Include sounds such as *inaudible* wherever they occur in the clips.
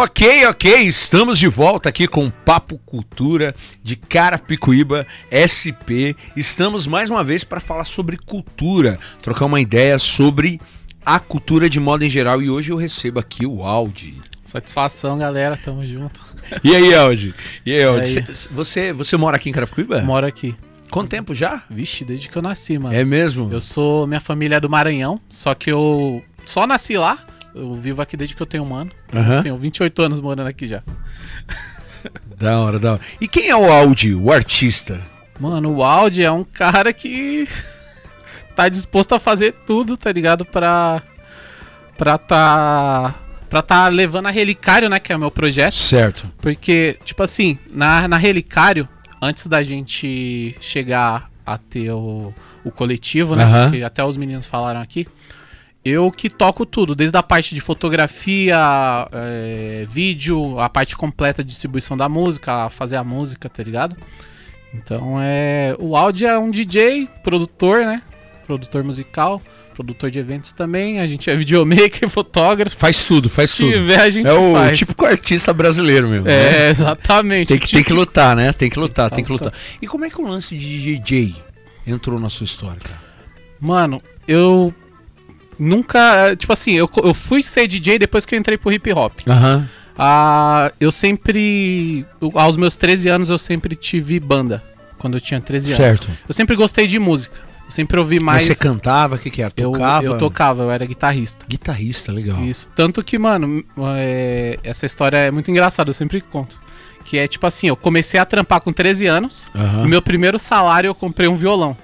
Ok, ok, estamos de volta aqui com Papo Cultura de Carapicuíba SP. Estamos mais uma vez para falar sobre cultura, trocar uma ideia sobre a cultura de moda em geral. E hoje eu recebo aqui o Aldi. Satisfação, galera, tamo junto. E aí, Aldi? E aí, Aldi? E aí? Você, você mora aqui em Carapicuíba? Moro aqui. Quanto tempo já? Vixe, desde que eu nasci, mano. É mesmo? Eu sou. Minha família é do Maranhão, só que eu só nasci lá. Eu vivo aqui desde que eu tenho um ano. Uhum. Tenho 28 anos morando aqui já. Da hora, da hora. E quem é o Audi, o artista? Mano, o Audi é um cara que *laughs* tá disposto a fazer tudo, tá ligado? Pra. pra tá. pra tá levando a Relicário, né? Que é o meu projeto. Certo. Porque, tipo assim, na, na Relicário, antes da gente chegar a ter o, o coletivo, né? Uhum. Que até os meninos falaram aqui. Eu que toco tudo, desde a parte de fotografia, é, vídeo, a parte completa de distribuição da música, fazer a música, tá ligado? Então é. O áudio é um DJ, produtor, né? Produtor musical, produtor de eventos também. A gente é videomaker, *laughs* fotógrafo. Faz tudo, faz tudo. tiver, A gente é o faz. típico artista brasileiro mesmo. É, né? exatamente. Tem que, tem que tipo- lutar, né? Tem que lutar, tem que, tem que lutar. E como é que o lance de DJ entrou na sua história, cara? Mano, eu nunca. Tipo assim, eu, eu fui ser DJ depois que eu entrei pro hip hop. Aham. Uhum. Ah, eu sempre. Aos meus 13 anos eu sempre tive banda. Quando eu tinha 13 anos. Certo. Eu sempre gostei de música. Eu sempre ouvi mais. Mas você cantava? O que, que era? Tocava? Eu, eu, tocava, eu era guitarrista. Guitarrista, legal. Isso. Tanto que, mano, é... essa história é muito engraçada, eu sempre conto. Que é tipo assim, eu comecei a trampar com 13 anos. Uhum. No meu primeiro salário eu comprei um violão.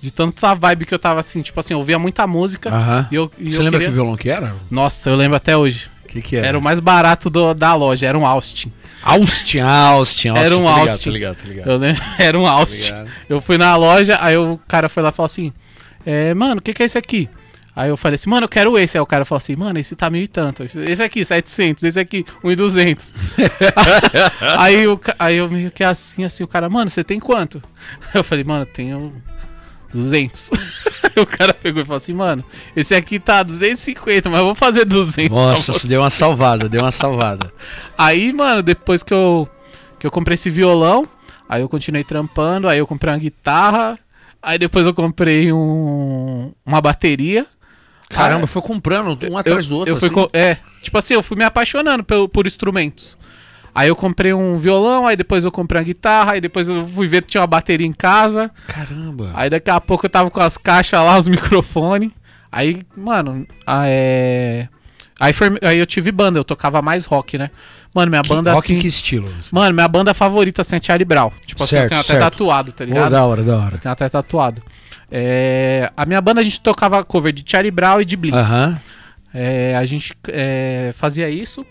De tanta vibe que eu tava assim, tipo assim, eu ouvia muita música. Aham. E eu, e Você eu lembra queria... que violão que era? Nossa, eu lembro até hoje. O que, que era? Era o mais barato do, da loja, era um Austin. Austin, Austin, Austin. Era um tá ligado, Austin. Tá ligado, tá ligado. Eu lembro, *laughs* era um Austin. Tá eu fui na loja, aí o cara foi lá e falou assim: é, Mano, o que, que é esse aqui? Aí eu falei assim, mano, eu quero esse. Aí o cara falou assim, mano, esse tá mil e tanto. Esse aqui, 700. Esse aqui, 1,200. *laughs* aí, eu, aí eu meio que assim, assim, o cara, mano, você tem quanto? *laughs* Eu falei, mano, tenho 200. *laughs* o cara pegou e falou assim, mano, esse aqui tá 250, mas eu vou fazer 200. Nossa, isso deu uma salvada, deu uma salvada. Aí, mano, depois que eu, que eu comprei esse violão, aí eu continuei trampando, aí eu comprei uma guitarra, aí depois eu comprei um, uma bateria. Caramba, foi comprando um atrás eu, do outro. Eu assim. fui, é, tipo assim, eu fui me apaixonando por, por instrumentos. Aí eu comprei um violão, aí depois eu comprei uma guitarra, aí depois eu fui ver que tinha uma bateria em casa. Caramba. Aí daqui a pouco eu tava com as caixas lá, os *laughs* microfones. Aí, mano, é... Aí, foi, aí eu tive banda, eu tocava mais rock, né? Mano, minha que, banda rock assim. Rock que estilo? Mano, minha banda favorita assim, é Charlie Brown. Tipo certo, assim, eu tenho certo. até tatuado, tá ligado? Oh, da hora, da hora. Eu tenho até tatuado. É, a minha banda a gente tocava cover de Charlie Brown e de Blink. Aham. Uh -huh. é, a gente é, fazia isso.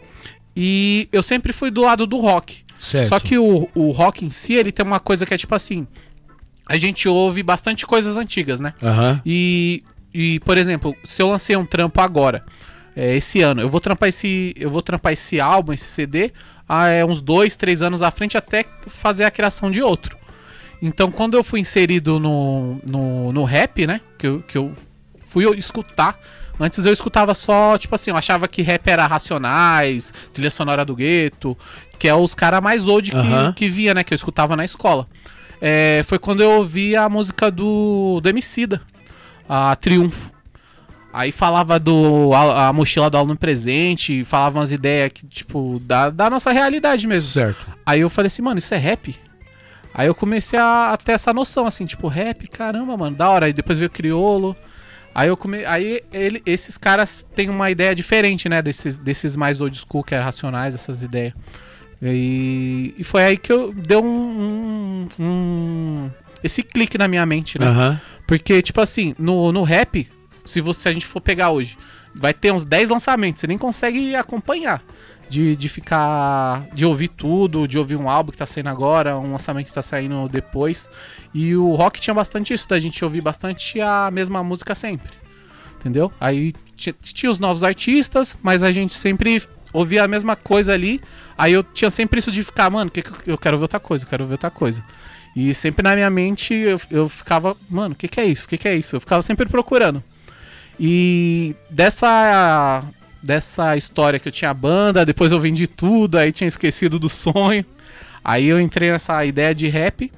E eu sempre fui do lado do rock. Certo. Só que o, o rock em si, ele tem uma coisa que é tipo assim. A gente ouve bastante coisas antigas, né? Uhum. E, e, por exemplo, se eu lancei um trampo agora, é, esse ano, eu vou trampar esse. Eu vou trampar esse álbum, esse CD, há, é, uns dois, três anos à frente, até fazer a criação de outro. Então, quando eu fui inserido no, no, no rap, né? Que eu, que eu fui escutar Antes eu escutava só, tipo assim, eu achava que rap era Racionais, Trilha Sonora do Gueto, que é os caras mais old que, uhum. que via, né? Que eu escutava na escola. É, foi quando eu ouvi a música do, do Emicida, a Triunfo. Aí falava do a, a, mochila do aluno presente, falava umas ideias que, tipo, da, da nossa realidade mesmo. Certo. Aí eu falei assim, mano, isso é rap? Aí eu comecei a, a ter essa noção, assim, tipo, rap, caramba, mano, da hora. Aí depois veio Criolo. Aí eu come... aí ele... esses caras têm uma ideia diferente, né? Desses, desses mais old school, que é racionais, essas ideias. E, e foi aí que eu deu um, um, um... esse clique na minha mente, né? Uhum. Porque, tipo assim, no, no rap, se, você, se a gente for pegar hoje, vai ter uns 10 lançamentos, você nem consegue acompanhar de, de ficar. de ouvir tudo, de ouvir um álbum que tá saindo agora, um lançamento que tá saindo depois. E o rock tinha bastante isso, da gente ouvir bastante a mesma música sempre. Entendeu? Aí tinha os novos artistas, mas a gente sempre ouvia a mesma coisa ali. Aí eu tinha sempre isso de ficar, mano, que, que eu quero ver outra coisa, eu quero ver outra coisa. E sempre na minha mente eu, eu ficava, mano, o que, que é isso? O que, que é isso? Eu ficava sempre procurando. E dessa dessa história que eu tinha banda, depois eu vendi tudo, aí tinha esquecido do sonho. Aí eu entrei nessa ideia de rap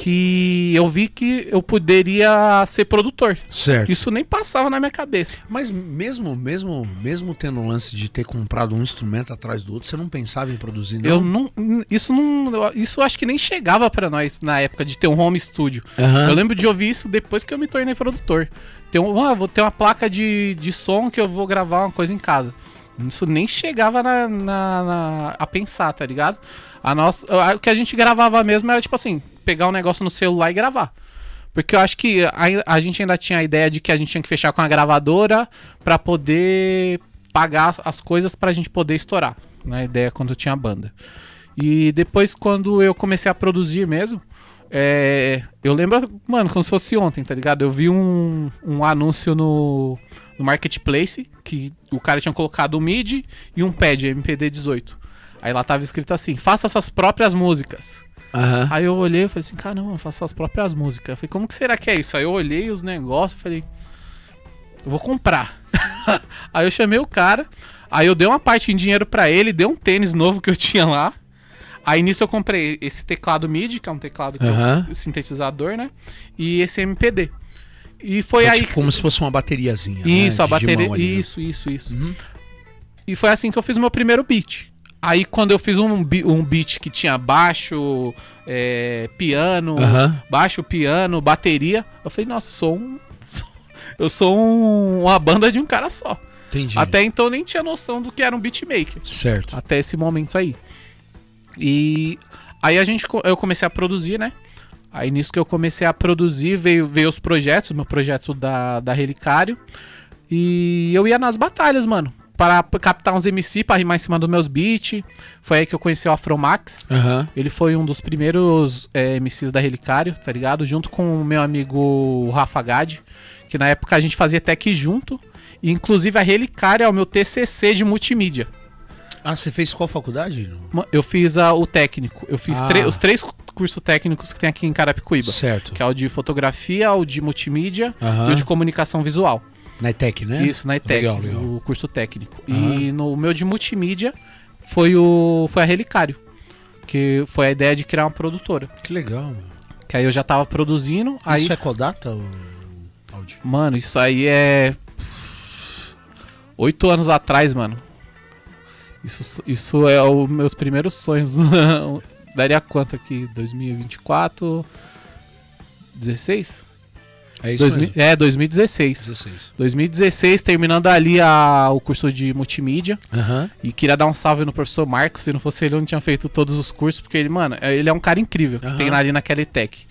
que eu vi que eu poderia ser produtor. Certo. Isso nem passava na minha cabeça. Mas mesmo, mesmo, mesmo tendo o lance de ter comprado um instrumento atrás do outro, você não pensava em produzir não? Eu não, isso não, isso acho que nem chegava para nós na época de ter um home studio. Uhum. Eu lembro de ouvir isso depois que eu me tornei produtor. Tem uma, ah, vou ter uma placa de, de som que eu vou gravar uma coisa em casa. Isso nem chegava na, na, na a pensar, tá ligado? A nossa, o que a gente gravava mesmo era tipo assim, pegar o um negócio no celular e gravar. Porque eu acho que a, a, gente ainda tinha a ideia de que a gente tinha que fechar com a gravadora para poder pagar as coisas para a gente poder estourar. Na né? ideia é quando eu tinha a banda. E depois, quando eu comecei a produzir mesmo, é, eu lembro, mano, como se fosse ontem, tá ligado? Eu vi um, um anúncio no, no Marketplace que o cara tinha colocado um MIDI e um pad MPD18. Aí lá tava escrito assim: faça suas próprias músicas. Uhum. Aí eu olhei e falei assim, caramba, eu faço as próprias músicas. Eu falei, como que será que é isso? Aí eu olhei os negócios e falei, eu vou comprar. *laughs* aí eu chamei o cara, aí eu dei uma parte em dinheiro para ele, dei um tênis novo que eu tinha lá. Aí nisso eu comprei esse teclado MIDI, que é um teclado que uhum. sintetizador, né? E esse MPD. E foi é aí. Tipo, como se fosse uma bateriazinha. Né, isso, né? a bateria. Isso, isso, isso, isso. Uhum. E foi assim que eu fiz o meu primeiro beat. Aí quando eu fiz um, um beat que tinha baixo, é, piano, baixo, piano, bateria, eu falei, nossa, sou um. *laughs* eu sou um, uma banda de um cara só. Entendi. Até então nem tinha noção do que era um beatmaker. Certo. Até esse momento aí. E aí a gente eu comecei a produzir, né? Aí nisso que eu comecei a produzir, veio, veio os projetos, meu projeto da, da Relicário. E eu ia nas batalhas, mano para captar uns MC para rimar em cima dos meus beats. Foi aí que eu conheci o Afromax. Uhum. Ele foi um dos primeiros é, eh, MCs da Relicário, tá ligado? Junto com o meu amigo Rafa Gade, que na época a gente fazia tech junto. E, inclusive a Relicário é o meu TCC de multimídia. Ah, você fez qual faculdade? Eu fiz a, o técnico. Eu fiz ah. os três cursos técnicos que tem aqui em Carapicuíba. Certo. Que é o de fotografia, o de multimídia uhum. e o de comunicação visual. Na ETEC, né? Isso, na ETEC, legal, legal. o curso técnico. Uhum. E no meu de multimídia foi o foi a Relicário, que foi a ideia de criar uma produtora. Que legal, mano. Que aí eu já tava produzindo, isso aí... é codata ou áudio? Mano, isso aí é oito anos atrás, mano. Isso, isso é os meus primeiros sonhos. *laughs* Daria quanto aqui? 2024? 16? É 2016. 2016, é, terminando ali a, o curso de multimídia. Uhum. E queria dar um salve no professor Marcos. Se não fosse ele, eu não tinha feito todos os cursos, porque ele, mano, é, ele é um cara incrível uhum. que tem ali na Kellytech.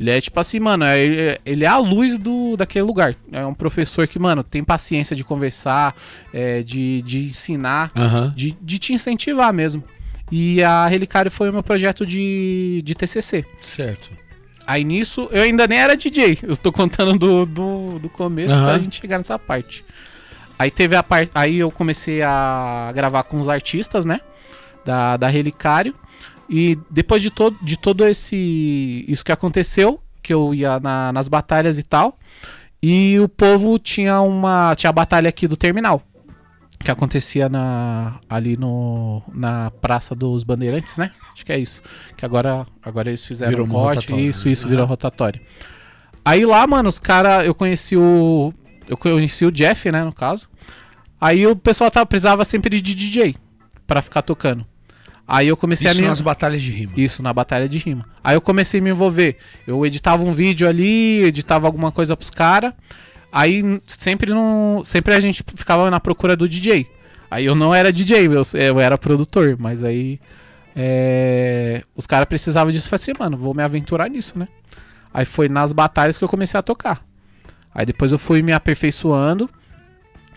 Ele é tipo assim, mano, é, ele, ele, é a luz do, daquele lugar. É um professor que, mano, tem paciência de conversar, é, de, de ensinar, uhum. de, de te incentivar mesmo. E a Relicário foi o meu projeto de, de TCC. Certo. Aí nisso, eu ainda nem era DJ. Eu estou contando do, do, do começo uhum. pra gente chegar nessa parte. Aí teve a parte. Aí eu comecei a gravar com os artistas, né? Da, da Relicário. E depois de todo, de todo esse. Isso que aconteceu, que eu ia na, nas batalhas e tal. E o povo tinha uma. Tinha a batalha aqui do terminal que acontecia na, ali no, na Praça dos Bandeirantes, né? Acho que é isso. Que agora, agora eles fizeram virou um corte, isso, né? isso, virou ah. rotatória. Aí lá, mano, os caras, eu conheci o. Eu conheci o Jeff, né, no caso. Aí o pessoal tava, precisava sempre de DJ para ficar tocando. Aí eu comecei Isso a me... nas batalhas de rima. Isso, na batalha de rima. Aí eu comecei a me envolver. Eu editava um vídeo ali, editava alguma coisa pros caras. Aí sempre não. Sempre a gente ficava na procura do DJ. Aí eu não era DJ, eu, eu era produtor, mas aí. É, os caras precisavam disso e assim, mano, vou me aventurar nisso, né? Aí foi nas batalhas que eu comecei a tocar. Aí depois eu fui me aperfeiçoando.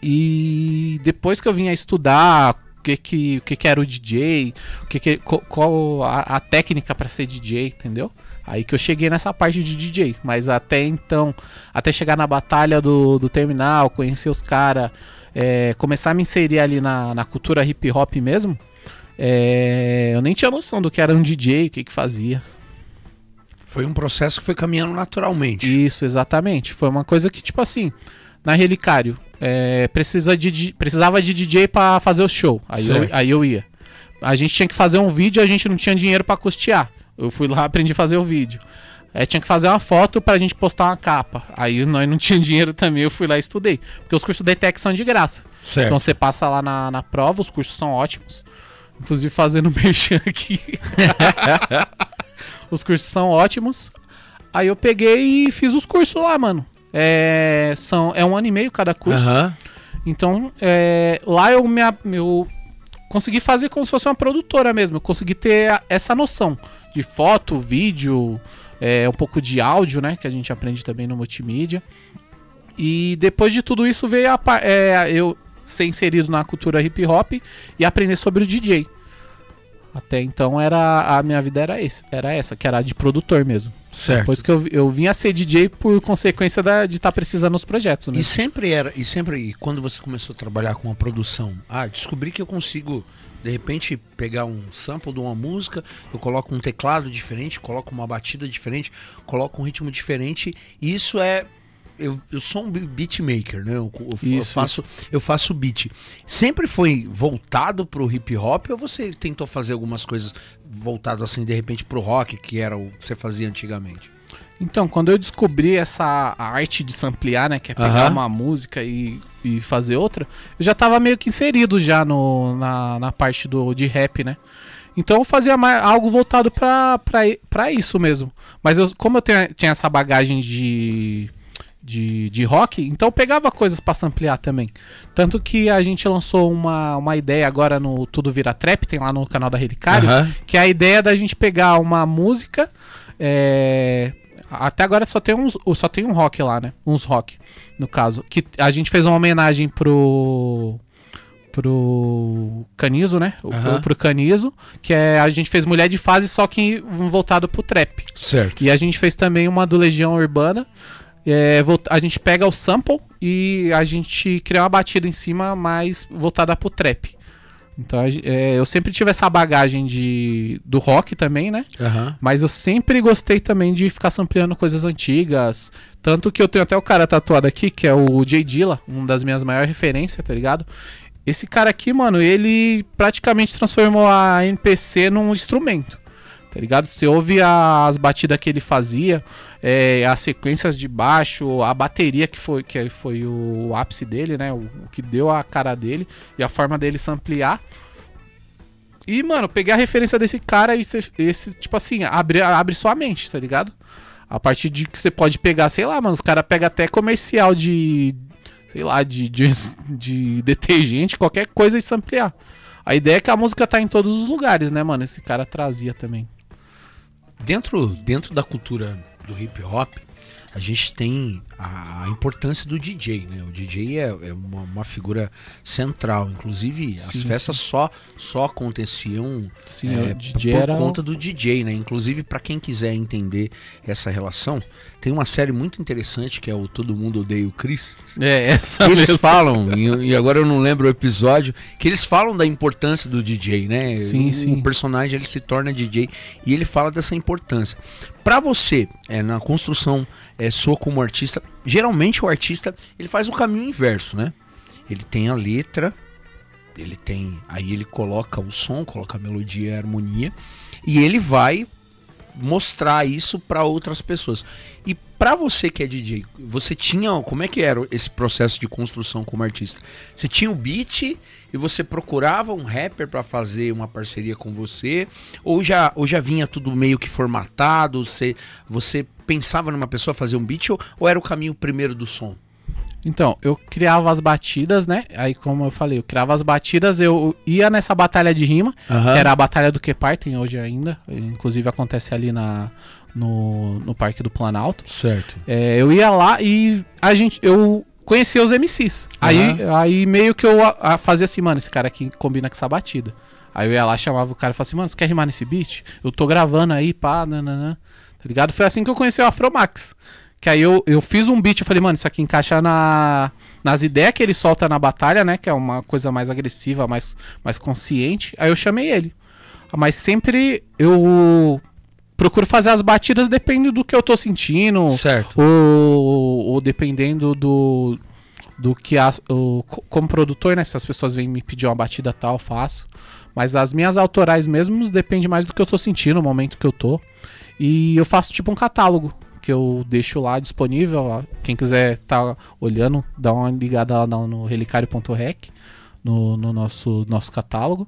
E depois que eu vinha estudar o que que, o que, que era o DJ, o que que, qual a, a técnica para ser DJ, entendeu? Aí que eu cheguei nessa parte de DJ, mas até então, até chegar na batalha do, do terminal, conhecer os caras, é, começar a me inserir ali na, na cultura hip hop mesmo, é, eu nem tinha noção do que era um DJ, o que, que fazia. Foi um processo que foi caminhando naturalmente. Isso, exatamente. Foi uma coisa que, tipo assim, na Relicário, é, precisa de, precisava de DJ para fazer o show. Aí eu, aí eu ia. A gente tinha que fazer um vídeo, a gente não tinha dinheiro para custear. Eu fui lá, *laughs* aprendi a fazer o vídeo. É, tinha que fazer uma foto pra gente postar uma capa. Aí nós não *laughs* tinha dinheiro também, eu fui lá e estudei. Porque os cursos da ETEC são de graça. Certo. Então você passa lá na, na prova, os cursos são ótimos. Inclusive fazendo *laughs* merchan aqui. os cursos são ótimos. Aí eu peguei e fiz os cursos lá, mano. É, são, é um ano e meio cada curso. Uhum. Então, é, lá eu me, eu consegui fazer como se fosse uma produtora mesmo. Eu consegui ter a, essa noção de foto, vídeo, é, um pouco de áudio, né? Que a gente aprende também no multimídia. E depois de tudo isso veio a, é, eu ser inserido na cultura hip hop e aprender sobre o DJ. Até então era a minha vida era esse, era essa, que era de produtor mesmo. Certo. Depois que eu, eu vim a ser DJ por consequência da, de estar tá precisando nos projetos. Né? E sempre era, e sempre, e quando você começou a trabalhar com a produção, ah, descobri que eu consigo, de repente, pegar um sample de uma música, eu coloco um teclado diferente, coloco uma batida diferente, coloco um ritmo diferente, e isso é eu, eu sou um beatmaker, né? Eu, eu, isso, eu faço, isso. eu faço beat. Sempre foi voltado pro hip hop ou você tentou fazer algumas coisas voltadas assim, de repente, pro rock, que era o que você fazia antigamente? Então, quando eu descobri essa arte de samplear, né? Que é pegar uhum. uma música e, e fazer outra, eu já tava meio que inserido já no, na, na parte do, de rap, né? Então eu fazia mais, algo voltado pra, isso mesmo. Mas eu, como eu tenho, tinha essa bagagem de de, de rock, então pegava coisas para ampliar também. Tanto que a gente lançou uma, uma ideia agora no Tudo Vira Trap, tem lá no canal da Relicário, uhum. que é a ideia da gente pegar uma música. É... Até agora só tem uns, só tem um rock lá, né? Uns rock, no caso. Que a gente fez uma homenagem pro pro Canizo, né? Uhum. Pro Canizo, que é a gente fez Mulher de Fase, só que voltado pro trap. Certo. E a gente fez também uma do Legião Urbana, é, a gente pega o sample e a gente cria uma batida em cima mais voltada pro trap. Então é, eu sempre tive essa bagagem de, do rock também, né? Uhum. Mas eu sempre gostei também de ficar sampleando coisas antigas. Tanto que eu tenho até o cara tatuado aqui, que é o Jay Dilla, uma das minhas maiores referências, tá ligado? Esse cara aqui, mano, ele praticamente transformou a NPC num instrumento tá ligado? Você ouve as batidas que ele fazia, é, as sequências de baixo, a bateria que foi, que foi o ápice dele, né? O, o que deu a cara dele e a forma dele se ampliar. E, mano, peguei a referência desse cara e esse, tipo assim, abre, abre sua mente, tá ligado? A partir de que você pode pegar, sei lá, mano, os caras pegam até comercial de. Sei lá, de, de, de detergente, qualquer coisa e se ampliar. A ideia é que a música tá em todos os lugares, né, mano? Esse cara trazia também. Dentro, dentro da cultura do hip hop, a gente tem a, importância do DJ, né? O DJ é, é uma, uma, figura central. Inclusive, sim, as festas sim. só só aconteciam sim, é, por era... conta do DJ, né? Inclusive, para quem quiser entender essa relação, tem uma série muito interessante que é o Todo Mundo Odeia o Chris. É, *laughs* essa Eles mesmo. falam, e, e, agora eu não lembro o episódio, que eles falam da importância do DJ, né? Sim, o, sim. O personagem ele se torna DJ e ele fala dessa importância. Para você, é, na construção é, sou como artista. Geralmente o artista ele faz um caminho inverso, né? Ele tem a letra, ele tem. Aí ele coloca o som, coloca a melodia e a harmonia. E ele vai mostrar isso para outras pessoas. E para você que é DJ, você tinha, como é que era esse processo de construção como artista? Você tinha o beat e você procurava um rapper para fazer uma parceria com você? Ou já, ou já vinha tudo meio que formatado? Você, você pensava numa pessoa fazer um beat ou, ou era o caminho primeiro do som? Então, eu criava as batidas, né? Aí, como eu falei, eu criava as batidas, eu ia nessa batalha de rima, uhum. que era a batalha do que tem hoje ainda. Inclusive acontece ali na, no, no Parque do Planalto. Certo. É, eu ia lá e a gente. Eu conhecer os MCs. Uhum. Aí, aí meio que eu a, a fazia assim, mano, esse cara aqui combina com essa batida. Aí eu ia lá, chamava o cara e falava assim, mano, você quer rimar nesse beat? Eu tô gravando aí, pá, nananã. Tá ligado? Foi assim que eu conheci o Afromax. Que aí eu, eu fiz um beat, eu falei, mano, isso aqui encaixa na, nas ideias que ele solta na batalha, né? Que é uma coisa mais agressiva, mais, mais consciente. Aí eu chamei ele. Mas sempre eu procuro fazer as batidas dependendo do que eu tô sentindo. Certo. Ou, ou dependendo do, do que a, o, como produtor, né? Se as pessoas vêm me pedir uma batida tal, eu faço. Mas as minhas autorais mesmo depende mais do que eu tô sentindo, o momento que eu tô. E eu faço tipo um catálogo que eu deixo lá disponível. Quem quiser tá olhando, dá uma ligada lá no relicário.rec, no, no nosso, nosso catálogo.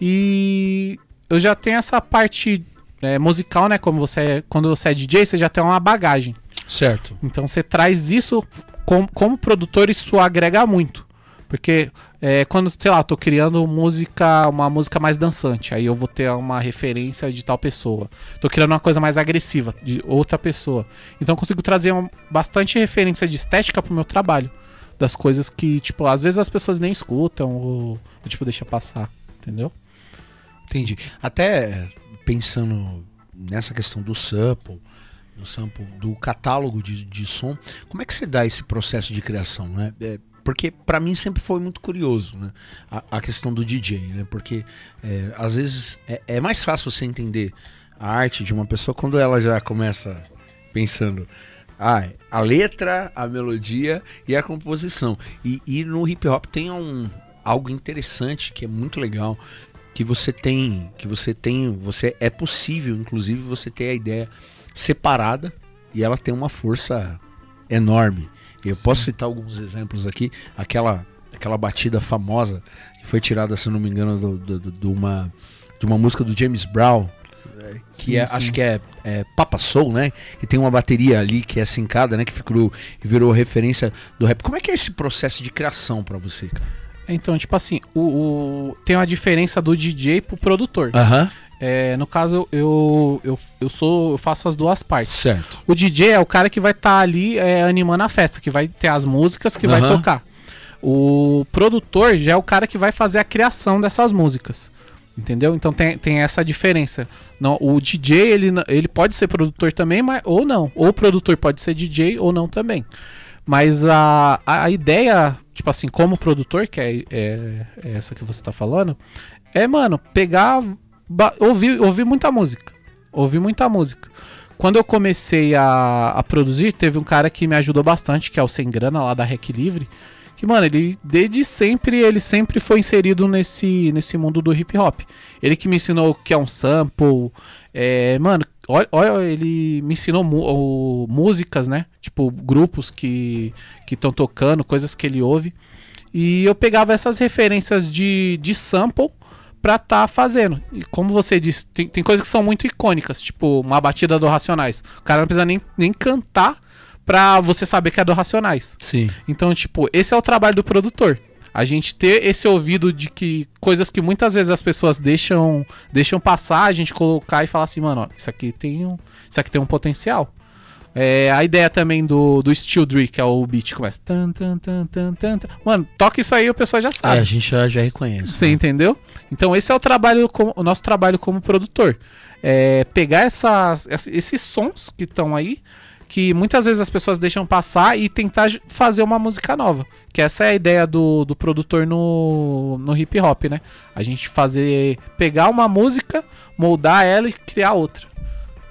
E eu já tenho essa parte é, musical, né? Como você é, quando você é DJ, você já tem uma bagagem. Certo. Então você traz isso com, como produtor, isso agrega muito. Porque é, quando, sei lá, eu tô criando música, uma música mais dançante, aí eu vou ter uma referência de tal pessoa. Tô criando uma coisa mais agressiva, de outra pessoa. Então eu consigo trazer um, bastante referência de estética pro meu trabalho. Das coisas que, tipo, às vezes as pessoas nem escutam ou, ou tipo, deixa passar, entendeu? Entendi. Até pensando nessa questão do sample, do sample, do catálogo de, de som, como é que você dá esse processo de criação, né? É, porque para mim sempre foi muito curioso, né? A, a questão do DJ, né? Porque é, às vezes é, é mais fácil você entender a arte de uma pessoa quando ela já começa pensando ah, a letra, a melodia e a composição. E, e, no hip hop tem um, algo interessante que é muito legal, que você tem, que você tem, você é possível, inclusive você ter a ideia separada e ela tem uma força enorme. Eu Sim. posso citar alguns exemplos aqui, aquela aquela batida famosa que foi tirada, se eu não me engano, do, do, do, de uma de uma música do James Brown, que sim, é, sim. acho que é, é Papa Soul, né? Que tem uma bateria ali que é sincada, né? Que ficou, que virou referência do rap. Como é que é esse processo de criação para você, cara? Então, tipo assim, o, o tem uma diferença do DJ pro produtor. Aham. Uhum. É, no caso, eu, eu, eu sou eu faço as duas partes. Certo. O DJ é o cara que vai estar tá ali é, animando a festa, que vai ter as músicas que uhum. vai tocar. O produtor já é o cara que vai fazer a criação dessas músicas. Entendeu? Então tem, tem essa diferença. Não, o DJ ele, ele pode ser produtor também, mas, ou não. Ou o produtor pode ser DJ ou não também. Mas a, a, a ideia tipo assim, como produtor, que é, é, é essa que você tá falando, é, mano, pegar. Ouvir, ouvir muita música. Ouvir muita música. Quando eu comecei a, a produzir, teve um cara que me ajudou bastante, que é o Sem Grana, lá da Rec Livre. Que, mano, ele desde sempre, ele sempre foi inserido nesse, nesse mundo do hip hop. Ele que me ensinou o que é um sample. É, mano, Olha, olha, ele me ensinou músicas, né? Tipo, grupos que estão tocando, coisas que ele ouve. E eu pegava essas referências de, de sample pra tá fazendo. E como você disse, tem, tem coisas que são muito icônicas, tipo uma batida do Racionais. O cara não precisa nem, nem cantar pra você saber que é do Racionais. Sim. Então, tipo, esse é o trabalho do produtor a gente ter esse ouvido de que coisas que muitas vezes as pessoas deixam deixam passar, a gente colocar e falar assim, mano, ó, isso aqui tem um, isso aqui tem um potencial. É, a ideia também do, do Steel Dree, que é o beat que começa. Tan, tan, tan, tan, tan, Mano, toca isso aí o pessoal já sabe. É, a gente já, já reconhece. Você né? entendeu? Então esse é o trabalho o nosso trabalho como produtor. É pegar essas, esses sons que estão aí, que muitas vezes as pessoas deixam passar e tentar fazer uma música nova. Que essa é a ideia do, do produtor no, no hip hop, né? A gente fazer. pegar uma música, moldar ela e criar outra.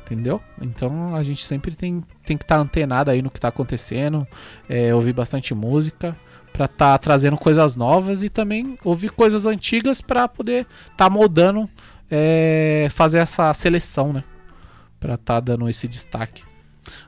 Entendeu? Então a gente sempre tem, tem que estar tá antenado aí no que está acontecendo, é, ouvir bastante música para estar tá trazendo coisas novas e também ouvir coisas antigas para poder estar tá moldando, é, fazer essa seleção, né? Para estar tá dando esse destaque.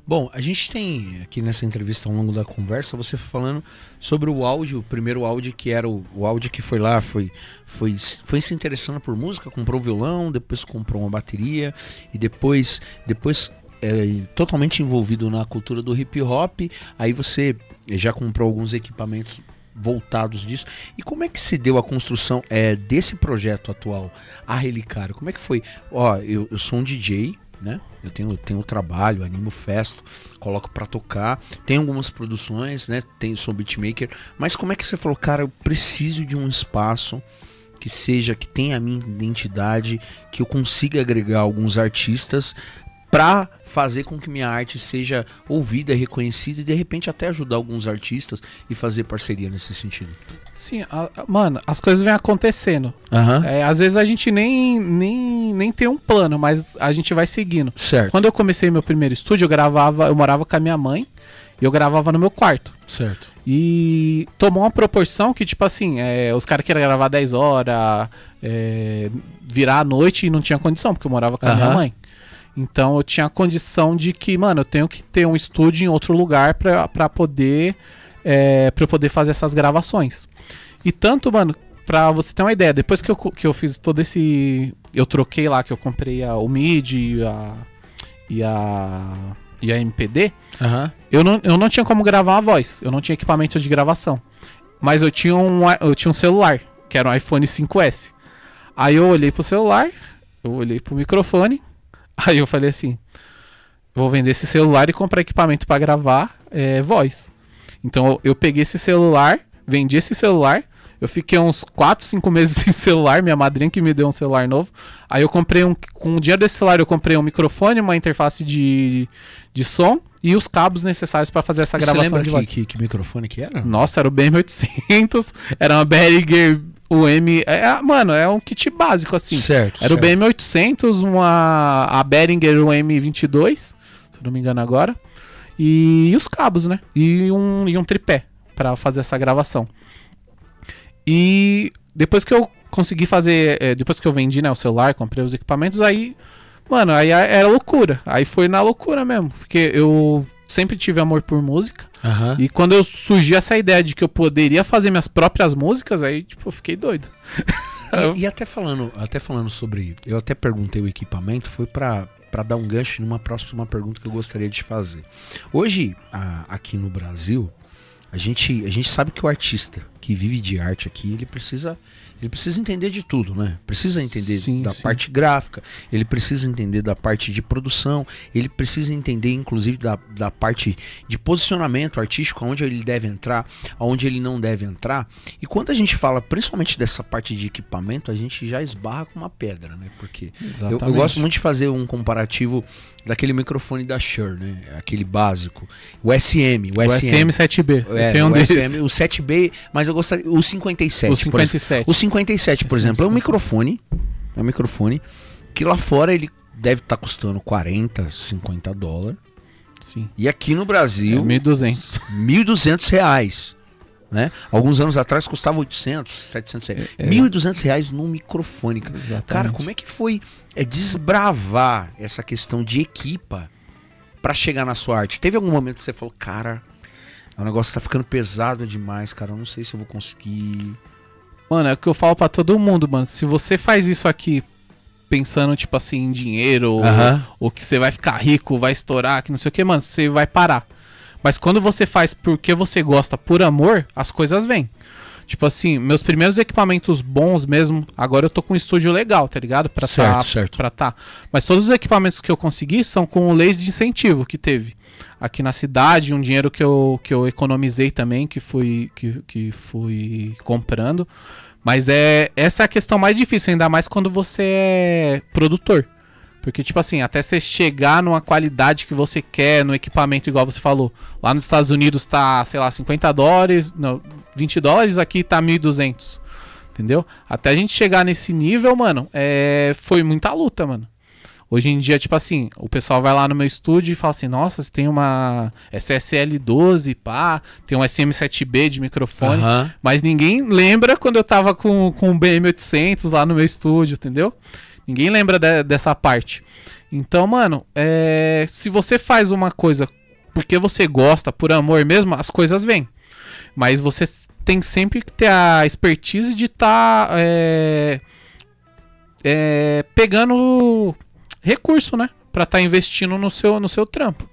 Bom, a gente tem aqui nessa entrevista ao longo da conversa você falando sobre o áudio, o primeiro áudio que era o, o áudio que foi lá, foi, foi, foi se interessando por música, comprou violão, depois comprou uma bateria e depois, depois é, totalmente envolvido na cultura do hip hop. Aí você já comprou alguns equipamentos voltados disso. E como é que se deu a construção é, desse projeto atual, a Relicário? Como é que foi? Ó, eu, eu sou um DJ, né? Eu tenho, tenho trabalho, animo festa, coloco para tocar, tem algumas produções, né? Tem, sou beatmaker, mas como é que você falou, cara, eu preciso de um espaço que seja, que tenha a minha identidade, que eu consiga agregar alguns artistas para fazer com que minha arte seja ouvida, reconhecida e de repente até ajudar alguns artistas e fazer parceria nesse sentido. Sim, a, a, mano, as coisas vêm acontecendo. Uhum. É, às vezes a gente nem, nem, nem tem um plano, mas a gente vai seguindo. Certo. Quando eu comecei meu primeiro estúdio, eu gravava, eu morava com a minha mãe e eu gravava no meu quarto. Certo. E tomou uma proporção que, tipo assim, é, os caras queriam gravar 10 horas, é, virar à noite e não tinha condição, porque eu morava com a uhum. minha mãe. Então eu tinha a condição de que, mano, eu tenho que ter um estúdio em outro lugar pra, pra poder. É, pra eu poder fazer essas gravações. E tanto, mano, pra você ter uma ideia, depois que eu, que eu fiz todo esse. Eu troquei lá, que eu comprei a, o MIDI e a. E a. E a MPD, uhum. eu, não, eu não tinha como gravar a voz. Eu não tinha equipamento de gravação. Mas eu tinha um, eu tinha um celular, que era um iPhone 5S. Aí eu olhei pro celular, eu olhei pro microfone, *laughs* Aí eu falei assim: vou vender esse celular e comprar equipamento para gravar é, voz. Então eu, peguei esse celular, vendi esse celular, eu fiquei uns 4, 5 meses *laughs* sem celular, minha madrinha que me deu um celular novo. Aí eu comprei um. Com o dinheiro desse celular, eu comprei um microfone, uma interface de, de som e os cabos necessários para fazer essa gravação você lembra de voz. Que, que, que, microfone que era? Nossa, era o BM800, *laughs* era uma Behringer o M, é, é, mano, é um kit básico, assim. Certo. Era certo. o BM800, uma, a Behringer UM22, se não me engano agora. E, e os cabos, né? E um, e um tripé para fazer essa gravação. E depois que eu consegui fazer, é, depois que eu vendi né, o celular, comprei os equipamentos, aí, mano, aí era loucura. Aí foi na loucura mesmo, porque eu sempre tive amor por música. Uhum. E quando eu surgiu essa ideia de que eu poderia fazer minhas próprias músicas, aí tipo, eu fiquei doido. e, *laughs* e, até falando, até falando sobre, eu até perguntei o equipamento, foi para para dar um gancho numa próxima pergunta que eu gostaria de fazer. Hoje, a, aqui no Brasil, a gente, a gente sabe que o artista que vive de arte aqui, ele precisa ele precisa entender de tudo, né? Precisa entender sim, da sim. parte gráfica, ele precisa entender da parte de produção, ele precisa entender, inclusive, da, da parte de posicionamento artístico, aonde ele deve entrar, aonde ele não deve entrar. E quando a gente fala principalmente dessa parte de equipamento, a gente já esbarra com uma pedra, né? Porque eu, eu, gosto muito de fazer um comparativo daquele microfone da Shure, né? Aquele básico. O SM, o, o SM. SM7B. É, eu tenho um o desses. SM, o 7B, mas eu gostaria o 57. O 57. Por, o 57, por SM, exemplo, 57. é um microfone, é um microfone que lá fora ele deve estar tá custando 40, 50 dólares. Sim. E aqui no Brasil, é 1.200. 1.200 reais. Né? Alguns anos atrás custava 800, 700 reais. É, é. 1.200 reais num microfone. Cara, como é que foi é desbravar essa questão de equipa para chegar na sua arte. Teve algum momento que você falou, cara, o negócio tá ficando pesado demais, cara, eu não sei se eu vou conseguir. Mano, é o que eu falo para todo mundo, mano. Se você faz isso aqui pensando, tipo assim, em dinheiro, uh -huh. ou, ou que você vai ficar rico, vai estourar, que não sei o que, mano, você vai parar. Mas quando você faz porque você gosta por amor, as coisas vêm. Tipo assim, meus primeiros equipamentos bons mesmo, agora eu tô com um estúdio legal, tá ligado? Pra certo, tá, certo. Pra tá. Mas todos os equipamentos que eu consegui são com leis de incentivo que teve aqui na cidade, um dinheiro que eu, que eu economizei também, que fui, que, que fui comprando. Mas é essa é a questão mais difícil, ainda mais quando você é produtor. Porque, tipo assim, até você chegar numa qualidade que você quer, no equipamento, igual você falou, lá nos Estados Unidos tá, sei lá, 50 dólares, não, 20 dólares, aqui tá 1.200. Entendeu? Até a gente chegar nesse nível, mano, é... foi muita luta, mano. Hoje em dia, tipo assim, o pessoal vai lá no meu estúdio e fala assim: nossa, você tem uma SSL 12, pá, tem um SM7B de microfone. Uhum. Mas ninguém lembra quando eu tava com, com o BM800 lá no meu estúdio, entendeu? Ninguém lembra de, dessa parte. Então, mano, é, se você faz uma coisa porque você gosta, por amor mesmo, as coisas vêm. Mas você tem sempre que ter a expertise de estar tá, é, é, pegando recurso, né? Pra estar tá investindo no seu, no seu trampo.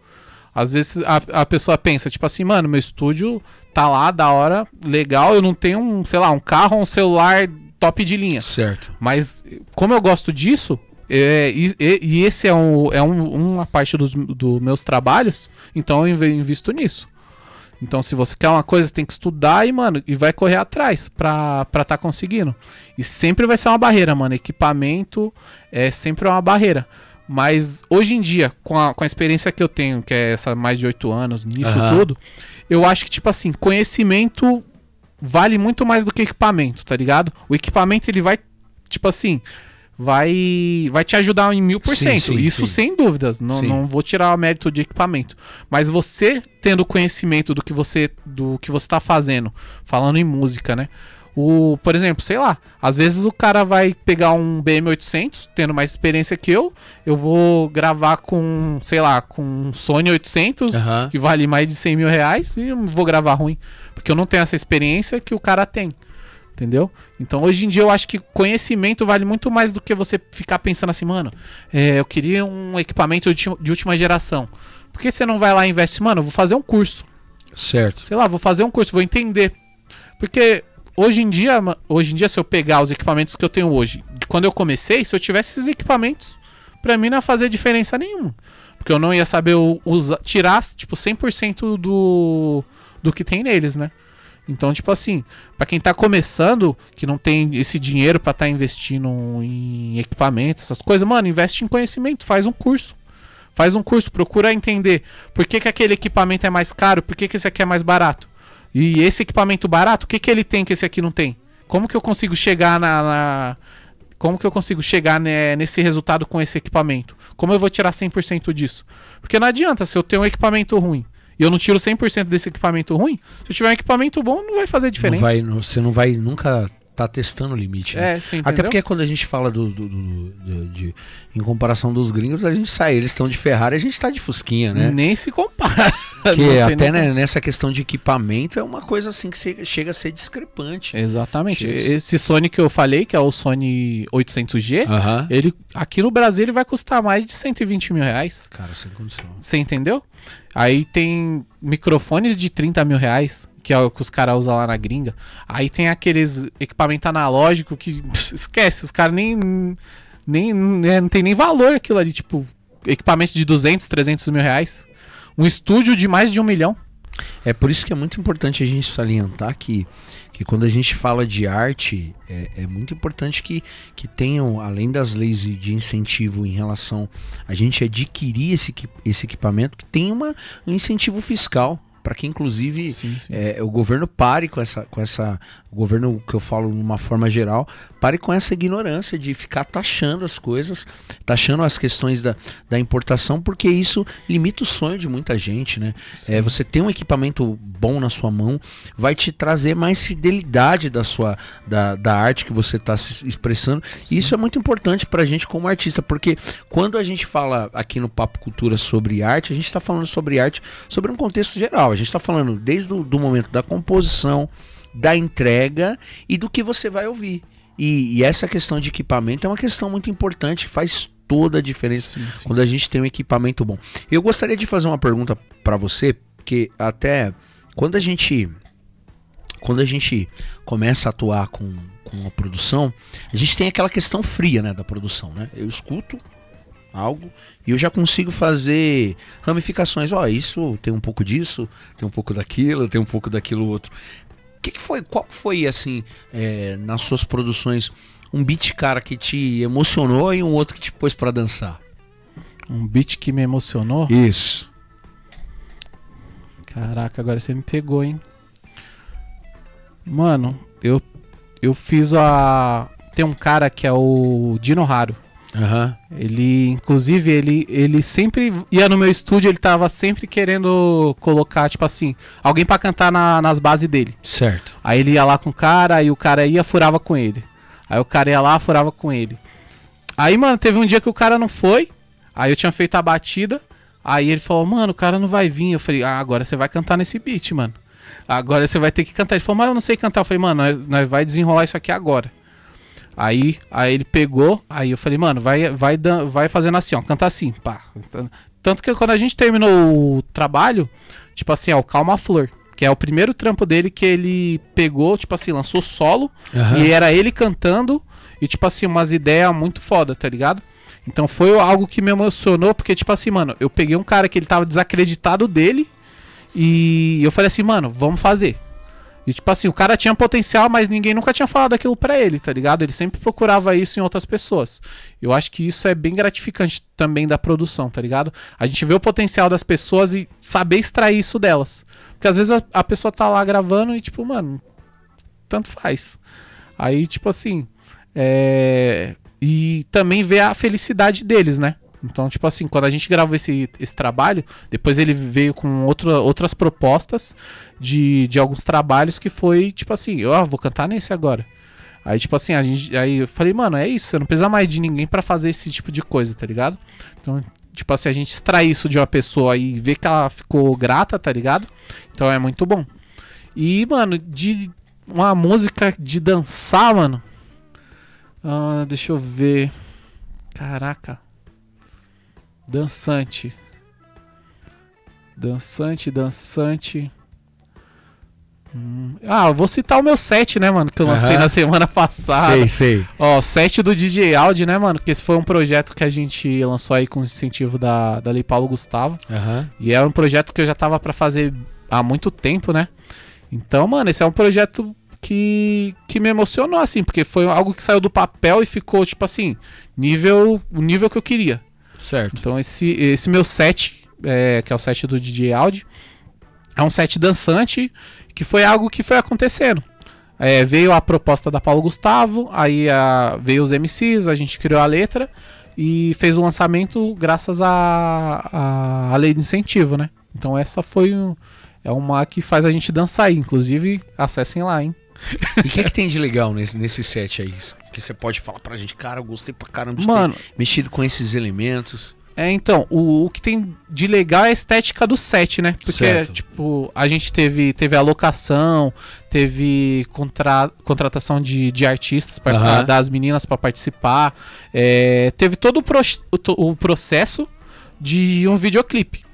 Às vezes a, a pessoa pensa, tipo assim, mano, meu estúdio tá lá, da hora, legal, eu não tenho, um, sei lá, um carro um celular top de linha. Certo. Mas como eu gosto disso, é, e, e, esse é, um, é um, uma parte dos do meus trabalhos, então eu invisto nisso. Então, se você quer uma coisa, tem que estudar e, mano, e vai correr atrás pra, pra tá conseguindo. E sempre vai ser uma barreira, mano. Equipamento é sempre uma barreira. Mas hoje em dia, com a, com a experiência que eu tenho, que é essa mais de oito anos, nisso uhum. tudo, eu acho que, tipo assim, conhecimento vale muito mais do que equipamento, tá ligado? O equipamento, ele vai, tipo assim, vai vai te ajudar em mil por cento. Isso sim. sem dúvidas. Não, não vou tirar o mérito de equipamento. Mas você tendo conhecimento do que você do que você está fazendo, falando em música, né? O, por exemplo, sei lá, às vezes o cara vai pegar um BM800, tendo mais experiência que eu, eu vou gravar com, sei lá, com um Sony 800, que vale mais de 100 mil reais, e vou gravar ruim. Porque eu não tenho essa experiência que o cara tem. Entendeu? Então hoje em dia eu acho que conhecimento vale muito mais do que você ficar pensando assim, mano, é, eu queria um equipamento de última geração. Por que você não vai lá e investe, mano, eu vou fazer um curso. Certo. Sei lá, vou fazer um curso, vou entender. Porque hoje em dia, hoje em dia se eu pegar os equipamentos que eu tenho hoje, quando eu comecei, se eu tivesse esses equipamentos, para mim não ia fazer diferença nenhuma. Porque eu não ia saber usar, tirar, tipo, 100% do, do que tem neles, né? Então, tipo assim, para quem tá começando, que não tem esse dinheiro para estar tá investindo em equipamento, essas coisas, mano, investe em conhecimento, faz um curso. Faz um curso, procura entender por que, que aquele equipamento é mais caro, por que, que esse aqui é mais barato. E esse equipamento barato, o que, que ele tem que esse aqui não tem? Como que eu consigo chegar na, na como que eu consigo chegar né, nesse resultado com esse equipamento? Como eu vou tirar 100% disso? Porque não adianta se eu tenho um equipamento ruim e eu não tiro 100% desse equipamento ruim. Se eu tiver um equipamento bom, não vai fazer diferença. Não vai, não, você não vai nunca tá testando o limite. Né? É, sim, Até porque quando a gente fala do, do, do, do de, em comparação dos gringos, a gente sai, eles estão de Ferrari, a gente está de Fusquinha, né? Nem se compara. *laughs* Porque até né, nessa questão de equipamento é uma coisa assim que chega a ser discrepante. Exatamente. Esse Sony que eu falei, que é o Sony 800G, uh -huh. ele aqui no Brasil ele vai custar mais de 120 mil reais. Cara, sem condição. Você entendeu? Aí tem microfones de 30 mil reais, que é o que os caras usam lá na gringa. Aí tem aqueles equipamento analógico que esquece, os caras nem, nem. Né, não tem nem valor aquilo ali, tipo, equipamento de 200, 300 mil reais. Um estúdio de mais de um milhão. É por isso que é muito importante a gente salientar que que quando a gente fala de arte, é, é, muito importante que, que tenham, além das leis de incentivo em relação a gente adquirir esse, esse equipamento, que tenha uma, um incentivo fiscal para que inclusive sim, sim. É, o governo pare com essa, com essa o governo que eu falo de uma forma geral Pare com essa ignorância de ficar taxando as coisas, taxando as questões da, da importação, porque isso limita o sonho de muita gente, né? É, você ter um equipamento bom na sua mão vai te trazer mais fidelidade da sua da, da arte que você está se expressando. E isso é muito importante para a gente como artista, porque quando a gente fala aqui no Papo Cultura sobre arte, a gente está falando sobre arte sobre um contexto geral. A gente está falando desde o do momento da composição, da entrega e do que você vai ouvir. E, e, essa questão de equipamento é uma questão muito importante, faz toda a diferença sim, sim. quando a gente tem um equipamento bom. Eu gostaria de fazer uma pergunta para você, porque até quando a gente quando a gente começa a atuar com, com a produção, a gente tem aquela questão fria, né, da produção, né? Eu escuto algo e eu já consigo fazer ramificações. Ó, oh, isso tem um pouco disso, tem um pouco daquilo, tem um pouco daquilo outro que, que foi, qual foi assim é, nas suas produções um beat cara que te emocionou e um outro que te pôs para dançar? Um beat que me emocionou? Isso. Caraca, agora você me pegou, hein? Mano, eu eu fiz a tem um cara que é o Dino Raro. Uhum. Ele, inclusive, ele, ele sempre ia no meu estúdio, ele tava sempre querendo colocar, tipo assim, alguém para cantar na, nas bases dele. Certo. Aí ele ia lá com o cara, aí o cara ia, furava com ele. Aí o cara ia lá, furava com ele. Aí, mano, teve um dia que o cara não foi, aí eu tinha feito a batida, aí ele falou, mano, o cara não vai vir. Eu falei, ah, agora você vai cantar nesse beat, mano. Agora você vai ter que cantar. Ele falou, mas eu não sei cantar. Eu falei, mano, nós, nós vai desenrolar isso aqui agora. Aí, aí ele pegou, aí eu falei, mano, vai, vai, vai fazendo assim, ó, cantar assim, pá. Tanto que quando a gente terminou o trabalho, tipo assim, ó, Calma Flor, que é o primeiro trampo dele que ele pegou, tipo assim, lançou solo, uhum. e era ele cantando, e tipo assim, umas ideias muito foda, tá ligado? Então foi algo que me emocionou, porque tipo assim, mano, eu peguei um cara que ele tava desacreditado dele, e eu falei assim, mano, vamos fazer. E tipo assim, o cara tinha potencial, mas ninguém nunca tinha falado aquilo para ele, tá ligado? Ele sempre procurava isso em outras pessoas. Eu acho que isso é bem gratificante também da produção, tá ligado? A gente vê o potencial das pessoas e saber extrair isso delas. Porque às vezes a, a pessoa tá lá gravando e tipo, mano, tanto faz. Aí tipo assim, é... e também ver a felicidade deles, né? Então, tipo assim, quando a gente gravou esse, esse trabalho, depois ele veio com outra, outras propostas de, de alguns trabalhos que foi, tipo assim, eu ah, vou cantar nesse agora. Aí, tipo assim, a gente, aí eu falei, mano, é isso, você não precisa mais de ninguém para fazer esse tipo de coisa, tá ligado? Então, tipo assim, a gente extrair isso de uma pessoa e ver que ela ficou grata, tá ligado? Então é muito bom. E, mano, de uma música de dançar, mano. Ah, deixa eu ver. Caraca dançante. Dançante, dançante. Hum. Ah, vou citar o meu set, né, mano? Que eu lancei na semana passada. Sei, sei. Ó, set do DJ Audi, né, mano? Que esse foi um projeto que a gente lançou aí com incentivo da, da Lei Paulo Gustavo. Uhum. E é um projeto que eu já tava para fazer há muito tempo, né? Então, mano, esse é um projeto que, que me emocionou, assim, porque foi algo que saiu do papel e ficou, tipo assim, nível. o nível que eu queria. Certo. Então esse, esse meu set, é, que é o set do DJ Audi, é um set dançante que foi algo que foi acontecendo. É, veio a proposta da Paulo Gustavo, aí a, veio os MCs, a gente criou a letra e fez o lançamento graças à lei de incentivo, né? Então essa foi um, é uma que faz a gente dançar, inclusive acessem lá, hein? E o que, é que, tem de legal nesse, nesse set aí? Que você pode falar pra gente, cara, eu gostei pra caramba de Mano, ter mexido com esses elementos. É, então, o, o que tem de legal é a estética do set, né? Porque, certo. tipo, a gente teve, teve alocação, teve contra, contratação de, de artistas para uhum. das meninas para participar. É, teve todo o, pro, o processo de um videoclipe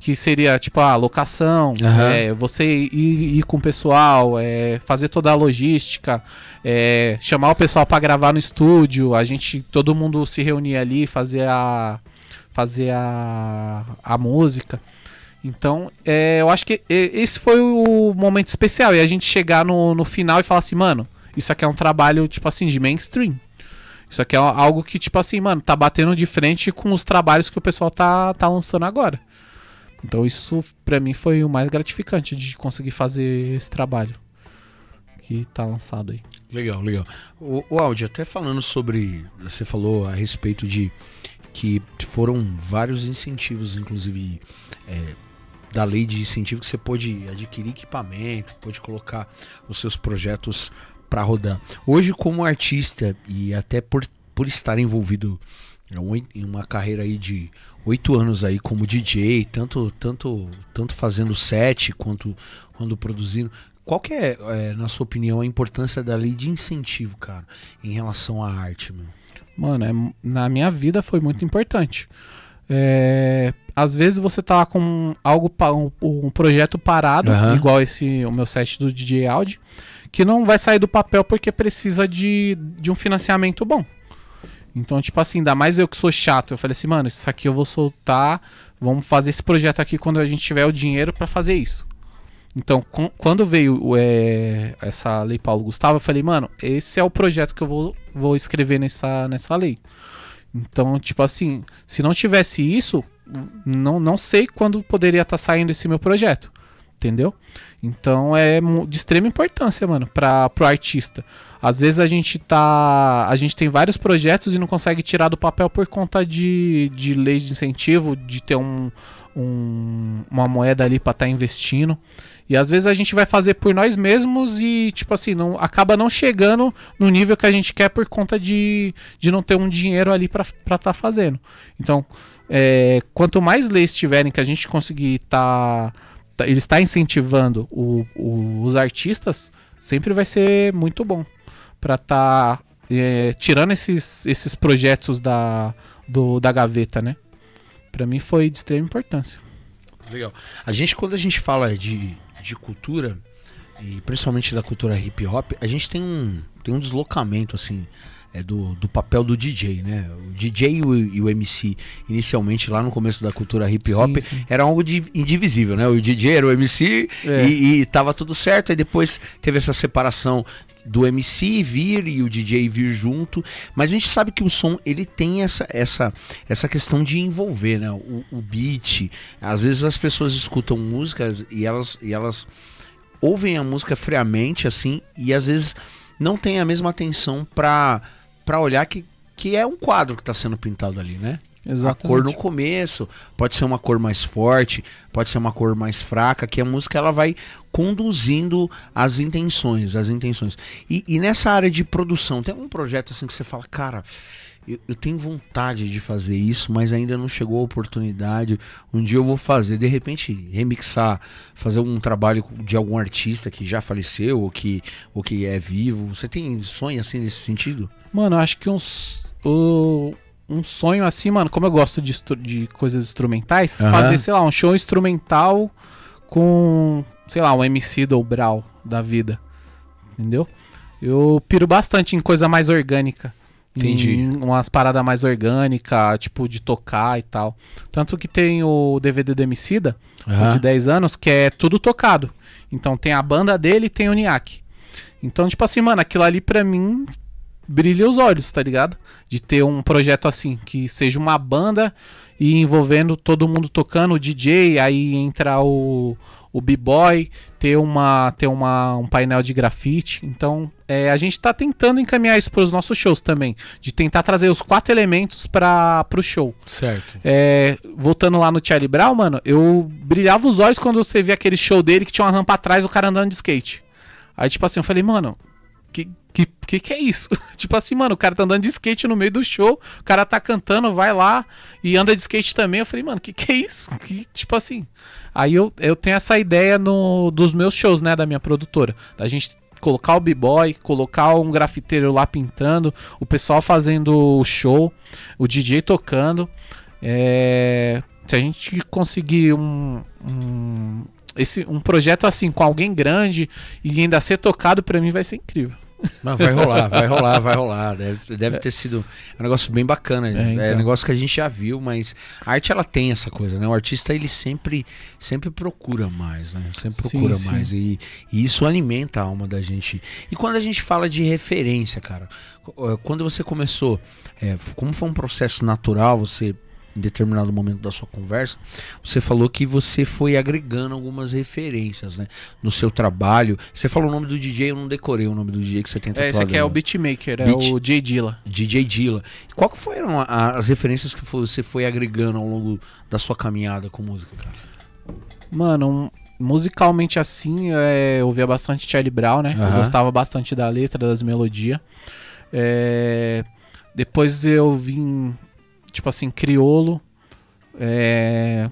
que seria tipo a locação, uhum. é, você ir, ir, com o pessoal, é, fazer toda a logística, é, chamar o pessoal para gravar no estúdio, a gente todo mundo se reunir ali, fazer a fazer a, a música. Então, é, eu acho que esse foi o momento especial. E a gente chegar no, no final e falar assim, mano, isso aqui é um trabalho, tipo assim, de mainstream. Isso aqui é algo que, tipo assim, mano, tá batendo de frente com os trabalhos que o pessoal tá, tá lançando agora. Então isso para mim foi o mais gratificante de conseguir fazer esse trabalho que tá lançado aí. Legal, legal. O, o Aldi, até falando sobre. Você falou a respeito de que foram vários incentivos, inclusive é, da lei de incentivo, que você pôde adquirir equipamento, pôde colocar os seus projetos para rodar. Hoje, como artista, e até por, por estar envolvido em uma carreira aí de oito anos aí como DJ, tanto tanto tanto fazendo set quanto quando produzindo. Qual que é, é, na sua opinião, a importância da lei de incentivo, cara, em relação à arte, meu? Mano, é, na minha vida foi muito importante. É, às vezes você tá com algo um, um projeto parado, uhum. igual esse o meu set do DJ Audi, que não vai sair do papel porque precisa de, de um financiamento bom. Então, tipo assim, ainda mais eu que sou chato. Eu falei assim, mano, isso aqui eu vou soltar. Vamos fazer esse projeto aqui quando a gente tiver o dinheiro para fazer isso. Então, com, quando veio é, essa lei Paulo Gustavo, eu falei, mano, esse é o projeto que eu vou, vou escrever nessa, nessa lei. Então, tipo assim, se não tivesse isso, não, não sei quando poderia estar tá saindo esse meu projeto. Entendeu? Então é de extrema importância, mano, para pro artista. Às vezes a gente tá. A gente tem vários projetos e não consegue tirar do papel por conta de, de leis de incentivo, de ter um, um uma moeda ali para estar tá investindo. E às vezes a gente vai fazer por nós mesmos e, tipo assim, não acaba não chegando no nível que a gente quer por conta de, de não ter um dinheiro ali para estar tá fazendo. Então, é, quanto mais leis tiverem que a gente conseguir estar. Tá Tá, ele está incentivando o, o, os artistas, sempre vai ser muito bom para estar tá, é, tirando esses, esses projetos da, do, da gaveta, né? Para mim foi de extrema importância. Legal. A gente, quando a gente fala de, de cultura, e principalmente da cultura hip hop, a gente tem um, tem um deslocamento, assim, é do, do papel do DJ, né? O DJ e o, e o MC, inicialmente, lá no começo da cultura hip hop, sim, sim. era algo de, indivisível, né? O DJ era o MC é. e, e tava tudo certo, aí depois teve essa separação do MC vir e o DJ vir junto, mas a gente sabe que o som ele tem essa essa essa questão de envolver, né? O, o beat, às vezes as pessoas escutam músicas e elas e elas ouvem a música friamente assim e às vezes não tem a mesma atenção para para olhar que, que é um quadro que está sendo pintado ali, né? Exatamente. A cor no começo, pode ser uma cor mais forte, pode ser uma cor mais fraca, que a música ela vai conduzindo as intenções, as intenções. E, e nessa área de produção, tem algum projeto assim que você fala, cara, eu, eu, tenho vontade de fazer isso, mas ainda não chegou a oportunidade. Um dia eu vou fazer, de repente, remixar, fazer um trabalho de algum artista que já faleceu ou que, ou que é vivo. Você tem sonho assim nesse sentido? Mano, acho que uns. Uh, um sonho assim, mano, como eu gosto de, de coisas instrumentais, uhum. fazer, sei lá, um show instrumental com, sei lá, um MC do Brawl da vida. Entendeu? Eu piro bastante em coisa mais orgânica. Entendi. umas paradas mais orgânicas, tipo de tocar e tal. Tanto que tem o DVD do Emicida, uhum. de 10 anos, que é tudo tocado. Então tem a banda dele e tem o Niak. Então, tipo assim, mano, aquilo ali pra mim brilha os olhos, tá ligado? De ter um projeto assim, que seja uma banda e envolvendo todo mundo tocando, o DJ, aí entra o, o B-Boy, ter, uma, ter uma, um painel de grafite. Então, é, a gente está tentando encaminhar isso para os nossos shows também, de tentar trazer os quatro elementos para o show. Certo. É, voltando lá no Charlie Brown, mano, eu brilhava os olhos quando você via aquele show dele que tinha uma rampa atrás, o cara andando de skate. Aí, tipo assim, eu falei, mano, que, que, que, que é isso? *laughs* tipo assim, mano, o cara tá andando de skate no meio do show, o cara tá cantando, vai lá e anda de skate também. Eu falei, mano, que que é isso? *laughs* Que, tipo assim. Aí eu, eu tenho essa ideia no, dos meus shows, né, da minha produtora. Da gente colocar o b-boy, colocar um grafiteiro lá pintando, o pessoal fazendo o show, o DJ tocando. É, se a gente conseguir um, um, esse, um projeto assim, com alguém grande e ainda ser tocado, para mim vai ser incrível. Mas vai rolar, vai *laughs* rolar, vai rolar. Deve, deve é. ter sido um negócio bem bacana. É, é, é então. é um negócio que a gente já viu, mas a arte ela tem essa coisa, né? O artista ele sempre, sempre procura mais, né? Sempre procura sim, mais. Sim. E, e, isso alimenta a alma da gente. E quando a gente fala de referência, cara, eh, quando você começou, é, como foi um processo natural, você em determinado momento da sua conversa, você falou que você foi agregando algumas referências, né? No seu trabalho. Você falou o nome do DJ, eu não decorei o nome do DJ que você tenta falar. É, esse aqui é o né? Beatmaker, é Beat... é o DJ Dilla. DJ Dilla. Qual que foram as referências que você foi agregando ao longo da sua caminhada com música, cara? Mano, musicalmente assim, é, eu ouvia bastante Charlie Brown, né? Uhum. Eu gostava bastante da letra, das melodias. É, depois eu vim tipo assim, criolo. É,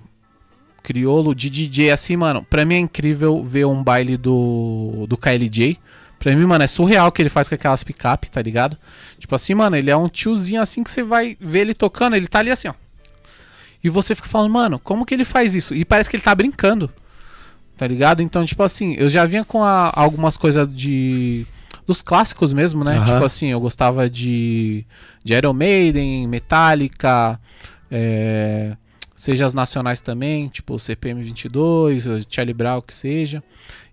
criolo de DJ, assim, mano. Pra mim é incrível ver um baile do, do KLJ. Pra mim, mano, é surreal que ele faz com aquelas picape, tá ligado? Tipo assim, mano, ele é um tiozinho assim que você vai ver ele tocando, ele tá ali assim, ó. E você fica falando, mano, como que ele faz isso? E parece que ele tá brincando, tá ligado? Então, tipo assim, eu já vinha com a, algumas coisas de dos clássicos mesmo, né? Uhum. Tipo assim, eu gostava de, de Iron Maiden, Metallica, é, seja as nacionais também, tipo CPM 22, Charlie Brown, que seja.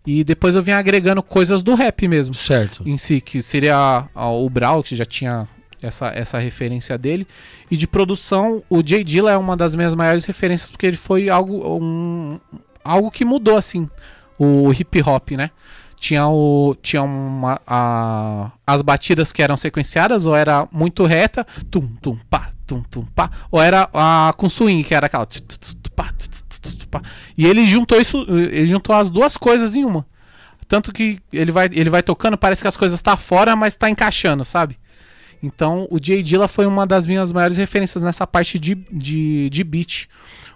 E depois eu vim agregando coisas do rap mesmo. Certo. Em si, que seria a, a, o Brau, que já tinha essa, essa referência dele. E de produção, o Jay Dilla é uma das minhas maiores referências, porque ele foi algo, um, algo que mudou, assim, o hip hop, né? tinha, o, tinha uma, a, as batidas que eram sequenciadas, ou era muito reta, tum, tum, pá, tum, tum, pá, ou era a, com swing, que era aquela. Pá, pá. E ele juntou isso, ele juntou as duas coisas em uma. Tanto que ele vai, ele vai tocando, parece que as coisas tá fora, mas está encaixando, sabe? Então, o Jay Dilla foi uma das minhas maiores referências nessa parte de, de, de beat.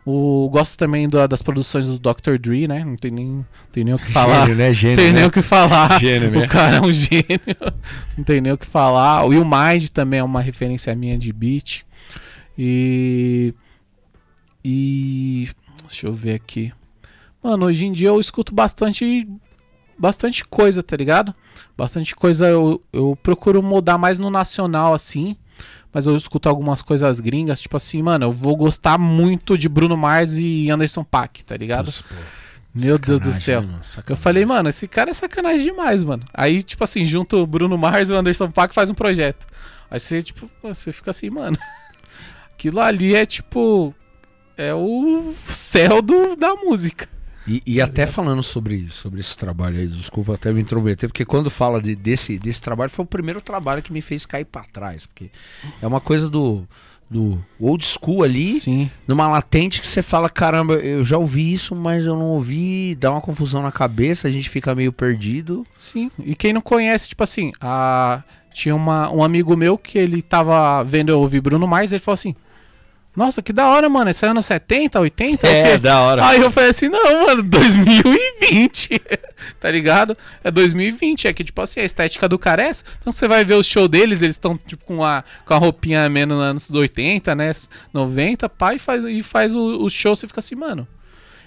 O, gosto também da, das produções do Dr. Dre, né? Não tem nem, tem nem o que falar. Gênio, né? Gênio, tem né? nem o que falar. Gênio, O cara é um gênio. Não tem nem o que falar. O Will Mind também é uma referência minha de beat. E. E. Deixa eu ver aqui. Mano, hoje em dia eu escuto bastante bastante coisa, tá ligado? Bastante coisa eu, eu procuro mudar mais no nacional, assim. Mas eu escuto algumas coisas gringas, tipo assim, mano, eu vou gostar muito de Bruno Mars e Anderson Paak, tá ligado? Nossa, meu Deus do céu. Mano, eu falei, mano, esse cara é sacanagem demais, mano. Aí, tipo assim, junto o Bruno Mars e o Anderson Paak faz um projeto. Aí você, tipo, você fica assim, mano. *laughs* Aquilo ali é tipo. É o céu do, da música. E, e até falando sobre, sobre esse trabalho aí, desculpa até me intrometer, porque quando fala de, desse, desse trabalho, foi o primeiro trabalho que me fez cair para trás. Porque é uma coisa do, do old school ali, Sim. numa latente que você fala, caramba, eu já ouvi isso, mas eu não ouvi, dá uma confusão na cabeça, a gente fica meio perdido. Sim, e quem não conhece, tipo assim, a... tinha uma, um amigo meu que ele tava vendo eu ouvir Bruno Mars, ele falou assim, nossa, que da hora, mano. Isso é anos 70, 80? É, da hora. Aí eu falei assim, não, mano, 2020. *laughs* tá ligado? É 2020. É que, tipo assim, a estética do cara é essa. Então você vai ver o show deles, eles estão, tipo, com a, com a roupinha menos nos anos 80, né? 90, pai, faz, e faz o, o show, você fica assim, mano.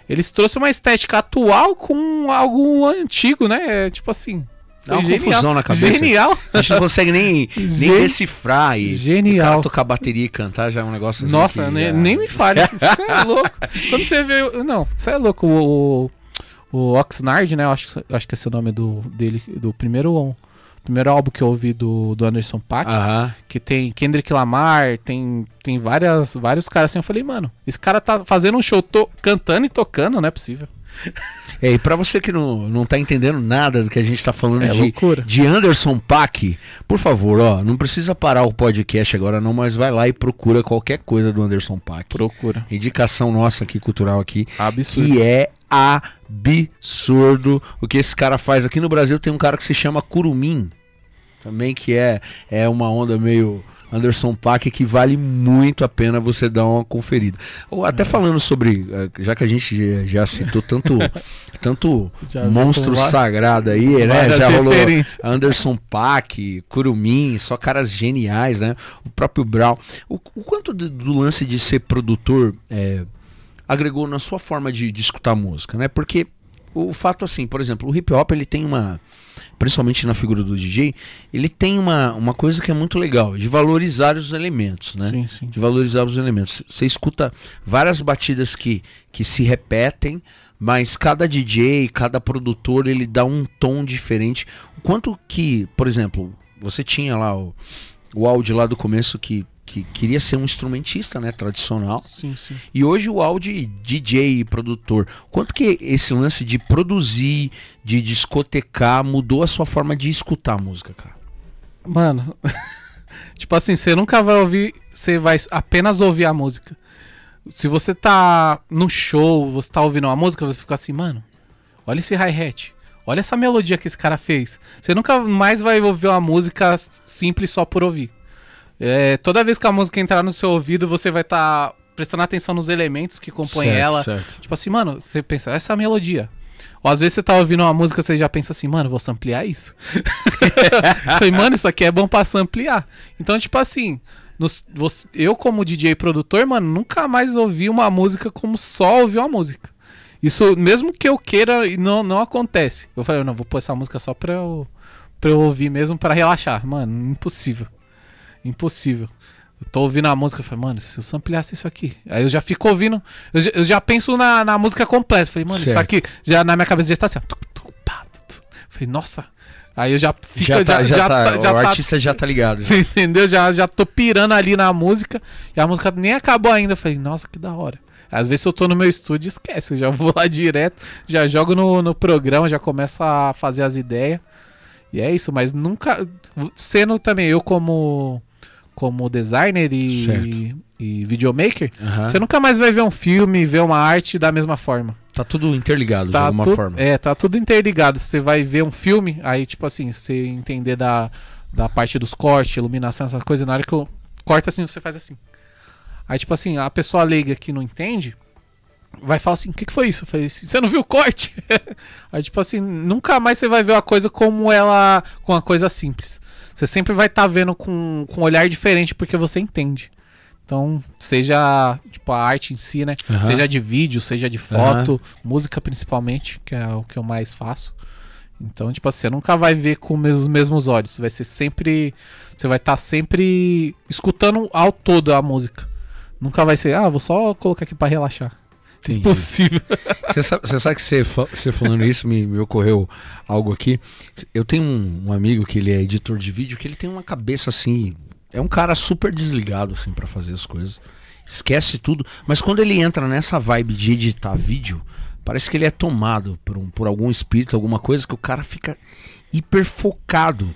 Eles trouxeram uma estética atual com algo antigo, né? É, tipo assim. Dá uma genial. confusão na cabeça. Genial. A gente não consegue nem, nem Gen... decifrar. E genial. O cara tocar bateria e cantar já é um negócio assim Nossa, nem, nem me fale. Você *laughs* é louco. Quando você vê. Não, você é louco. O, o Oxnard, né? Eu acho, acho que esse é o nome do, dele, do primeiro, primeiro álbum que eu ouvi do, do Anderson Paak. Uh -huh. Que tem Kendrick Lamar, tem, tem várias, vários caras assim. Eu falei, mano, esse cara tá fazendo um show cantando e tocando, não é possível. É, e para você que não, não tá entendendo nada do que a gente está falando é de, loucura. de Anderson Pack, por favor, ó, não precisa parar o podcast agora não, mas vai lá e procura qualquer coisa do Anderson Pack. Procura. Indicação nossa aqui, cultural aqui. Absurdo. Que é absurdo o que esse cara faz. Aqui no Brasil tem um cara que se chama Curumim, também que é, é uma onda meio Anderson Pack, que vale muito a pena você dar uma conferida. Ou até é. falando sobre, eh, já que a gente já citou tanto, *laughs* tanto já monstro sagrado aí, né? já rolou Anderson Pack, Kurumin só caras geniais, né? O próprio Brown. O, o quanto do, do, lance de ser produtor é, agregou na sua forma de, de escutar música, né? Porque o fato assim, por exemplo, o hip hop ele tem uma principalmente na figura do DJ, ele tem uma, uma coisa que é muito legal, de valorizar os elementos, né? Sim, sim. De valorizar os elementos. Você escuta várias batidas que, que se repetem, mas cada DJ, cada produtor, ele dá um tom diferente. Quanto que, por exemplo, você tinha lá o o Audi lá do começo que, que queria ser um instrumentista, né? Tradicional. Sim, sim. E hoje o Audi DJ e produtor. Quanto que esse lance de produzir, de discotecar, mudou a sua forma de escutar a música, cara? Mano. *laughs* tipo assim, você nunca vai ouvir. Você vai apenas ouvir a música. Se você tá no show, você tá ouvindo uma música, você fica assim, mano, olha esse hi-hat. Olha essa melodia que esse cara fez. Você nunca mais vai ouvir uma música simples só por ouvir. É, toda vez que a música entrar no seu ouvido, você vai estar tá prestando atenção nos elementos que compõem certo, ela. Certo. Tipo assim, mano, você pensa, essa é a melodia. Ou às vezes você tá ouvindo uma música, você já pensa assim, mano, vou ampliar isso. *laughs* Falei, mano, isso aqui é bom pra ampliar. Então, tipo assim, nos, você, eu como DJ produtor, mano, nunca mais ouvi uma música como só ouvir uma música. Isso, mesmo que eu queira, não, não acontece. Eu falei, não, vou pôr essa música só pra eu, pra eu ouvir mesmo, pra relaxar. Mano, impossível. Impossível. Eu tô ouvindo a música, eu falei, mano, se eu sampleasse isso aqui. Aí eu já fico ouvindo, eu já, eu já penso na, na música completa. Eu falei, mano, certo. isso aqui já na minha cabeça já tá assim. Ó. Falei, nossa. Aí eu já fico. Já, tá, já, já, já, tá, tá já o tá, artista já tá ligado. Você entendeu? Já, já tô pirando ali na música. E a música nem acabou ainda. Eu falei, nossa, que da hora. Às vezes eu tô no meu estúdio, esquece, eu já vou lá direto, já jogo no, no programa, já começo a fazer as ideias. E é isso, mas nunca. Sendo também eu como como designer e, e videomaker, uhum. você nunca mais vai ver um filme, ver uma arte da mesma forma. Tá tudo interligado tá de alguma tu, forma. É, tá tudo interligado. Você vai ver um filme, aí, tipo assim, você entender da, da parte dos cortes, iluminação, essas coisas, na hora que eu corta assim, você faz assim. Aí, tipo assim, a pessoa leiga que não entende vai falar assim: o que, que foi isso? Eu falei assim: você não viu o corte? *laughs* Aí, tipo assim, nunca mais você vai ver a coisa como ela. com a coisa simples. Você sempre vai estar tá vendo com, com um olhar diferente porque você entende. Então, seja tipo a arte em si, né? Uhum. Seja de vídeo, seja de foto, uhum. música principalmente, que é o que eu mais faço. Então, tipo assim, você nunca vai ver com os mesmos olhos. Você vai ser sempre. Você vai estar tá sempre escutando ao todo a música. Nunca vai ser, ah, vou só colocar aqui para relaxar. Entendi. Impossível. Você sabe, você sabe que você, você falando isso me, me, ocorreu algo aqui. Eu tenho um, um, amigo que ele é editor de vídeo que ele tem uma cabeça assim. É um cara super desligado assim para fazer as coisas. Esquece tudo. Mas quando ele entra nessa vibe de editar vídeo, parece que ele é tomado por, um, por algum espírito, alguma coisa que o cara fica hiper focado.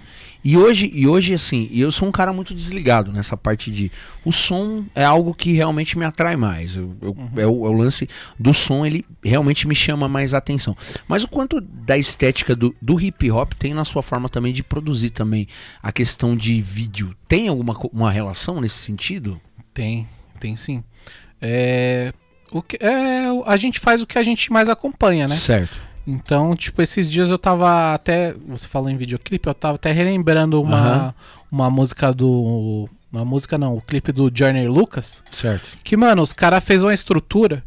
E hoje, e hoje assim, eu sou um cara muito desligado nessa parte de. O som é algo que realmente me atrai mais. Eu, eu, uhum. é, o, é, o, lance do som, ele realmente me chama mais atenção. Mas o quanto da estética do, do hip hop tem na sua forma também de produzir também a questão de vídeo? Tem alguma uma relação nesse sentido? Tem, tem sim. É, o que, é, a gente faz o que a gente mais acompanha, né? Certo. Então, tipo, esses dias eu tava até. Você falou em videoclipe, eu tava até relembrando uma, uhum. uma música do. Uma música não, o clipe do Journey Lucas. Certo. Que, mano, os caras fez uma estrutura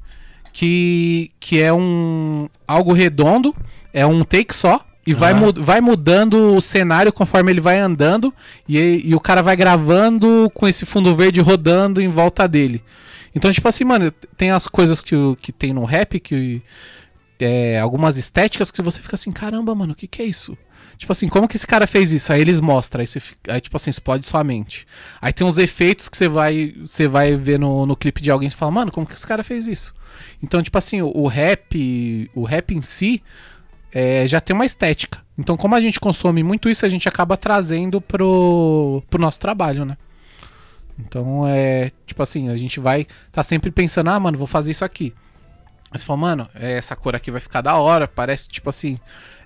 que, que é um. algo redondo, é um take só. E ah. vai, vai mudando o cenário conforme ele vai andando. E, e o cara vai gravando com esse fundo verde rodando em volta dele. Então, tipo assim, mano, tem as coisas que, que tem no rap que é, algumas estéticas que você fica assim, caramba, mano, o que, que é isso? Tipo assim, como que esse cara fez isso? Aí eles mostram, aí, você, aí tipo assim, explode sua mente. Aí tem uns efeitos que você vai, você vai ver no, no clipe de alguém e fala, mano, como que esse cara fez isso? Então, tipo assim, o, o rap, o rap em si é, já tem uma estética. Então, como a gente consome muito isso, a gente acaba trazendo pro, pro nosso trabalho, né? Então é tipo assim, a gente vai tá sempre pensando, ah, mano, vou fazer isso aqui mas você mano, é, essa cor aqui vai ficar da hora, parece tipo assim,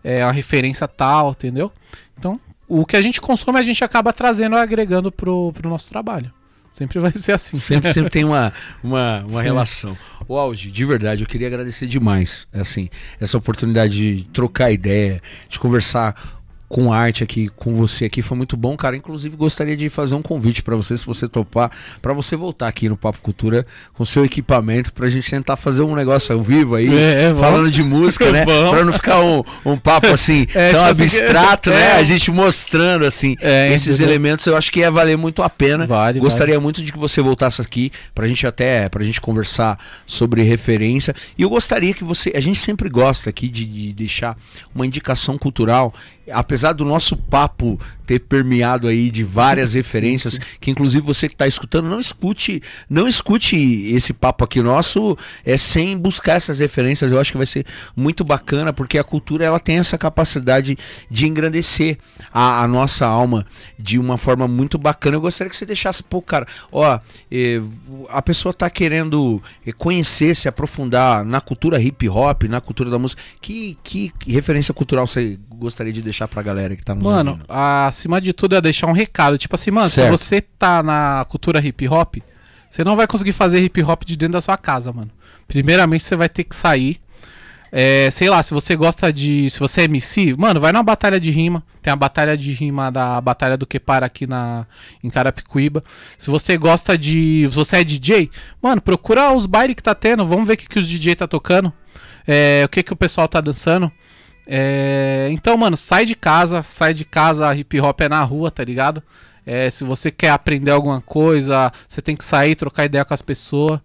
é uma referência tal, entendeu? Então, o que a gente consome, a gente acaba trazendo, agregando pro, pro nosso trabalho. Sempre vai ser assim. Sempre, sempre tem uma, uma, uma relação. O Aldi, de verdade, eu queria agradecer demais assim essa oportunidade de trocar ideia, de conversar com arte aqui, com você aqui, foi muito bom, cara. Inclusive, gostaria de fazer um convite para você, se você topar, para você voltar aqui no Papo Cultura com seu equipamento, pra gente tentar fazer um negócio ao vivo aí, é, é falando de música, *laughs* é né? não ficar um, um papo assim, *laughs* é, tão tipo assim, abstrato, *laughs* né? É. A gente mostrando, assim, é, esses entendeu? elementos, eu acho que ia valer muito a pena. Vale, gostaria vale. muito de que você voltasse aqui, pra gente até, pra gente conversar sobre referência. E eu gostaria que você, a gente sempre gosta aqui de, de deixar uma indicação cultural apesar do nosso papo ter permeado aí de várias *laughs* referências, que inclusive você que está escutando, não escute, não escute esse papo aqui nosso é sem buscar essas referências. Eu acho que vai ser muito bacana porque a cultura ela tem essa capacidade de engrandecer a, a nossa alma de uma forma muito bacana. Eu gostaria que você deixasse pô, cara. Ó, eh, a pessoa está querendo eh, conhecer, se aprofundar na cultura hip hop, na cultura da música. Que, que referência cultural você gostaria de deixar? deixar pra galera que tá nos Mano, ouvindo? acima de tudo é deixar um recado. Tipo assim, mano, certo. se você tá na cultura hip hop, você não vai conseguir fazer hip hop de dentro da sua casa, mano. Primeiramente, você vai ter que sair. É, sei lá, se você gosta de. Se você é MC, mano, vai na batalha de rima. Tem a batalha de rima da Batalha do Quepara aqui na, em Carapicuíba. Se você gosta de. Se você é DJ, mano, procura os bailes que tá tendo. Vamos ver o que, que os DJ tá tocando. É, o que, que o pessoal tá dançando. É, então, mano, sai de casa, sai de casa, hip hop é na rua, tá ligado? É, se você quer aprender alguma coisa, você tem que sair, trocar ideia com as pessoas,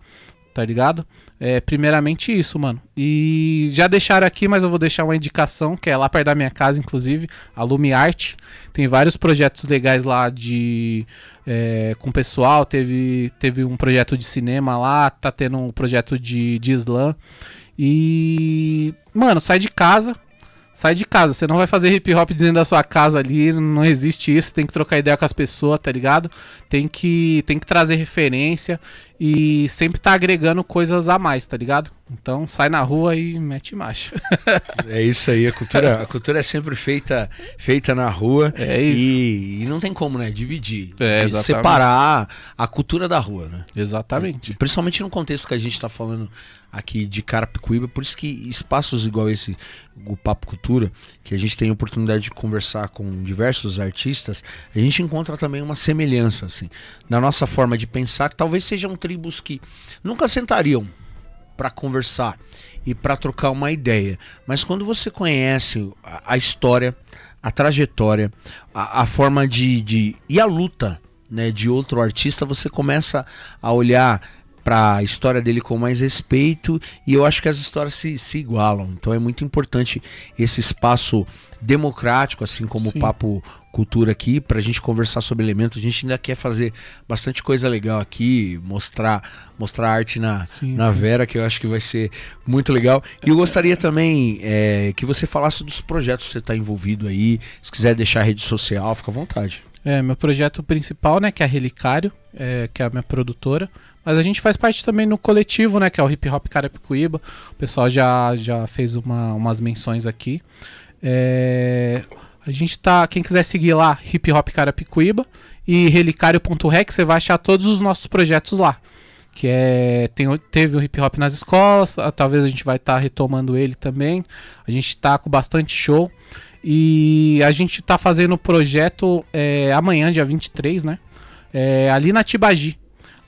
tá ligado? É, primeiramente isso, mano. E já deixaram aqui, mas eu vou deixar uma indicação, que é lá perto da minha casa, inclusive, a Lumiarte. Tem vários projetos legais lá de é, com o pessoal. Teve, teve um projeto de cinema lá, tá tendo um projeto de, de slam. E, mano, sai de casa, Sai de casa, você não vai fazer hip hop dentro da sua casa ali, não existe isso, tem que trocar ideia com as pessoas, tá ligado? Tem que, tem que trazer referência e sempre tá agregando coisas a mais, tá ligado? Então sai na rua e mete macho. *laughs* é isso aí, a cultura, a cultura é sempre feita, feita na rua. É isso. E, e não tem como, né? Dividir. É, é separar a cultura da rua, né? Exatamente. E, principalmente no contexto que a gente está falando aqui de Carapicuíba, por isso que espaços igual esse, o Papo Cultura, que a gente tem a oportunidade de conversar com diversos artistas, a gente encontra também uma semelhança, assim, na nossa forma de pensar, que talvez sejam tribos que nunca sentariam para conversar e para trocar uma ideia. Mas quando você conhece a, a história, a trajetória, a, a forma de, de, e a luta né, de outro artista, você começa a olhar para a história dele com mais respeito e eu acho que as histórias se, se igualam. Então é muito importante esse espaço democrático, assim como Sim. o Papo cultura aqui para a gente conversar sobre elementos. A gente ainda quer fazer bastante coisa legal aqui, mostrar mostrar arte na, sim, na sim. Vera, que eu acho que vai ser muito legal. E eu gostaria também é, que você falasse dos projetos que você está envolvido aí. Se quiser deixar rede social, fica à vontade. É, meu projeto principal, né, que é a Relicário, é, que é a minha produtora. Mas a gente faz parte também no coletivo, né, que é o Hip Hop Carapicuíba. O pessoal já, já fez uma, umas menções aqui. É, a gente tá, quem quiser seguir lá, Hip Hop Carapicuíba e relicário.rec, você vai achar todos os nossos projetos lá. Que é, tem, teve o hip hop nas escolas, talvez a gente vai estar tá retomando ele também. A gente tá com bastante show. E a gente tá fazendo o projeto é, amanhã, dia 23, né? É, ali na Tibagi.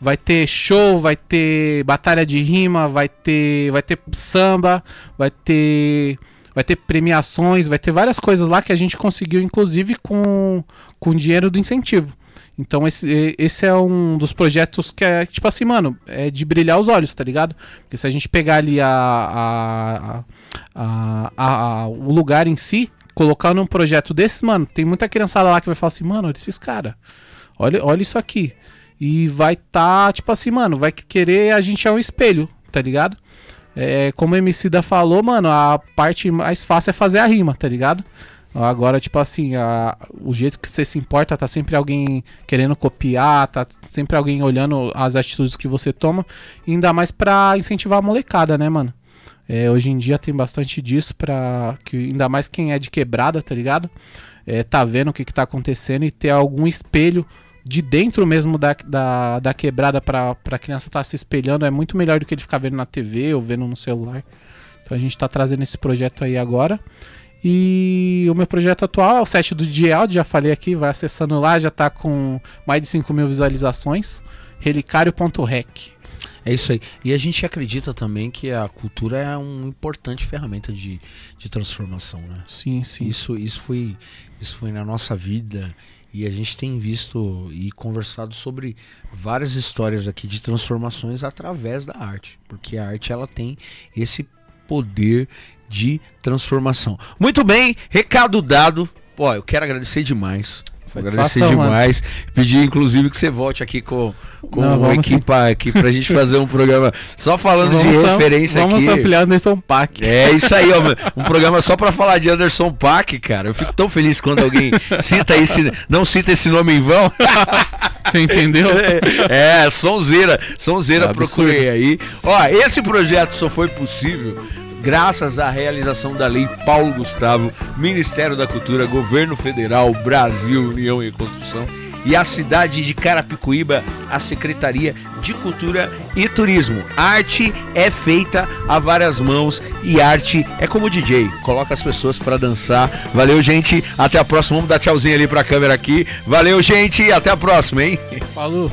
Vai ter show, vai ter batalha de rima, vai ter, vai ter samba, vai ter vai ter premiações, vai ter várias coisas lá que a gente conseguiu, inclusive, com, com dinheiro do incentivo. Então esse, esse é um dos projetos que é, tipo assim, mano, é de brilhar os olhos, tá ligado? Porque se a gente pegar ali a, a, a, a o lugar em si, colocar num projeto desses, mano, tem muita criançada lá que vai falar assim, mano, olha esses caras, olha, olha isso aqui. E vai tá, tipo assim, mano, vai querer a gente é um espelho, tá ligado? É, como o MC da falou, mano, a parte mais fácil é fazer a rima, tá ligado? Agora, tipo assim, a, o jeito que você se importa, tá sempre alguém querendo copiar, tá sempre alguém olhando as atitudes que você toma, ainda mais pra incentivar a molecada, né, mano? É, hoje em dia tem bastante disso pra. Que, ainda mais quem é de quebrada, tá ligado? É, tá vendo o que, que tá acontecendo e ter algum espelho de dentro mesmo da, da, da quebrada para a criança estar tá se espelhando é muito melhor do que ele ficar vendo na TV ou vendo no celular. Então a gente está trazendo esse projeto aí agora. E o meu projeto atual é o set do DJ Audio, já falei aqui, vai acessando lá, já está com mais de 5 mil visualizações. Relicário.rec. É isso aí. E a gente acredita também que a cultura é uma importante ferramenta de, de transformação, né? Sim, sim. Isso, isso, foi, isso foi na nossa vida e a gente tem visto e conversado sobre várias histórias aqui de transformações através da arte, porque a arte ela tem esse poder de transformação. Muito bem, recado dado. Ó, eu quero agradecer demais Satisfação, Agradecer demais. Mano. Pedir, inclusive, que você volte aqui com, com Não, uma equipa sim. aqui pra gente fazer um programa só falando vamos de só, referência vamos aqui. Vamos ampliar Anderson Pack. É isso aí, ó. Um programa só pra falar de Anderson Pack, cara. Eu fico tão feliz quando alguém cita esse. Não cita esse nome em vão. Você entendeu? É, *laughs* é sonzeira. Sonzeira, é procurei aí. Ó, esse projeto só foi possível graças à realização da Lei Paulo Gustavo, Ministério da Cultura, Governo Federal, Brasil, União e Construção e a cidade de Carapicuíba, a Secretaria de Cultura e Turismo. Arte é feita a várias mãos e arte é como o DJ, coloca as pessoas para dançar. Valeu, gente. Até a próxima. Vamos dar tchauzinho ali para a câmera aqui. Valeu, gente. Até a próxima, hein? Falou.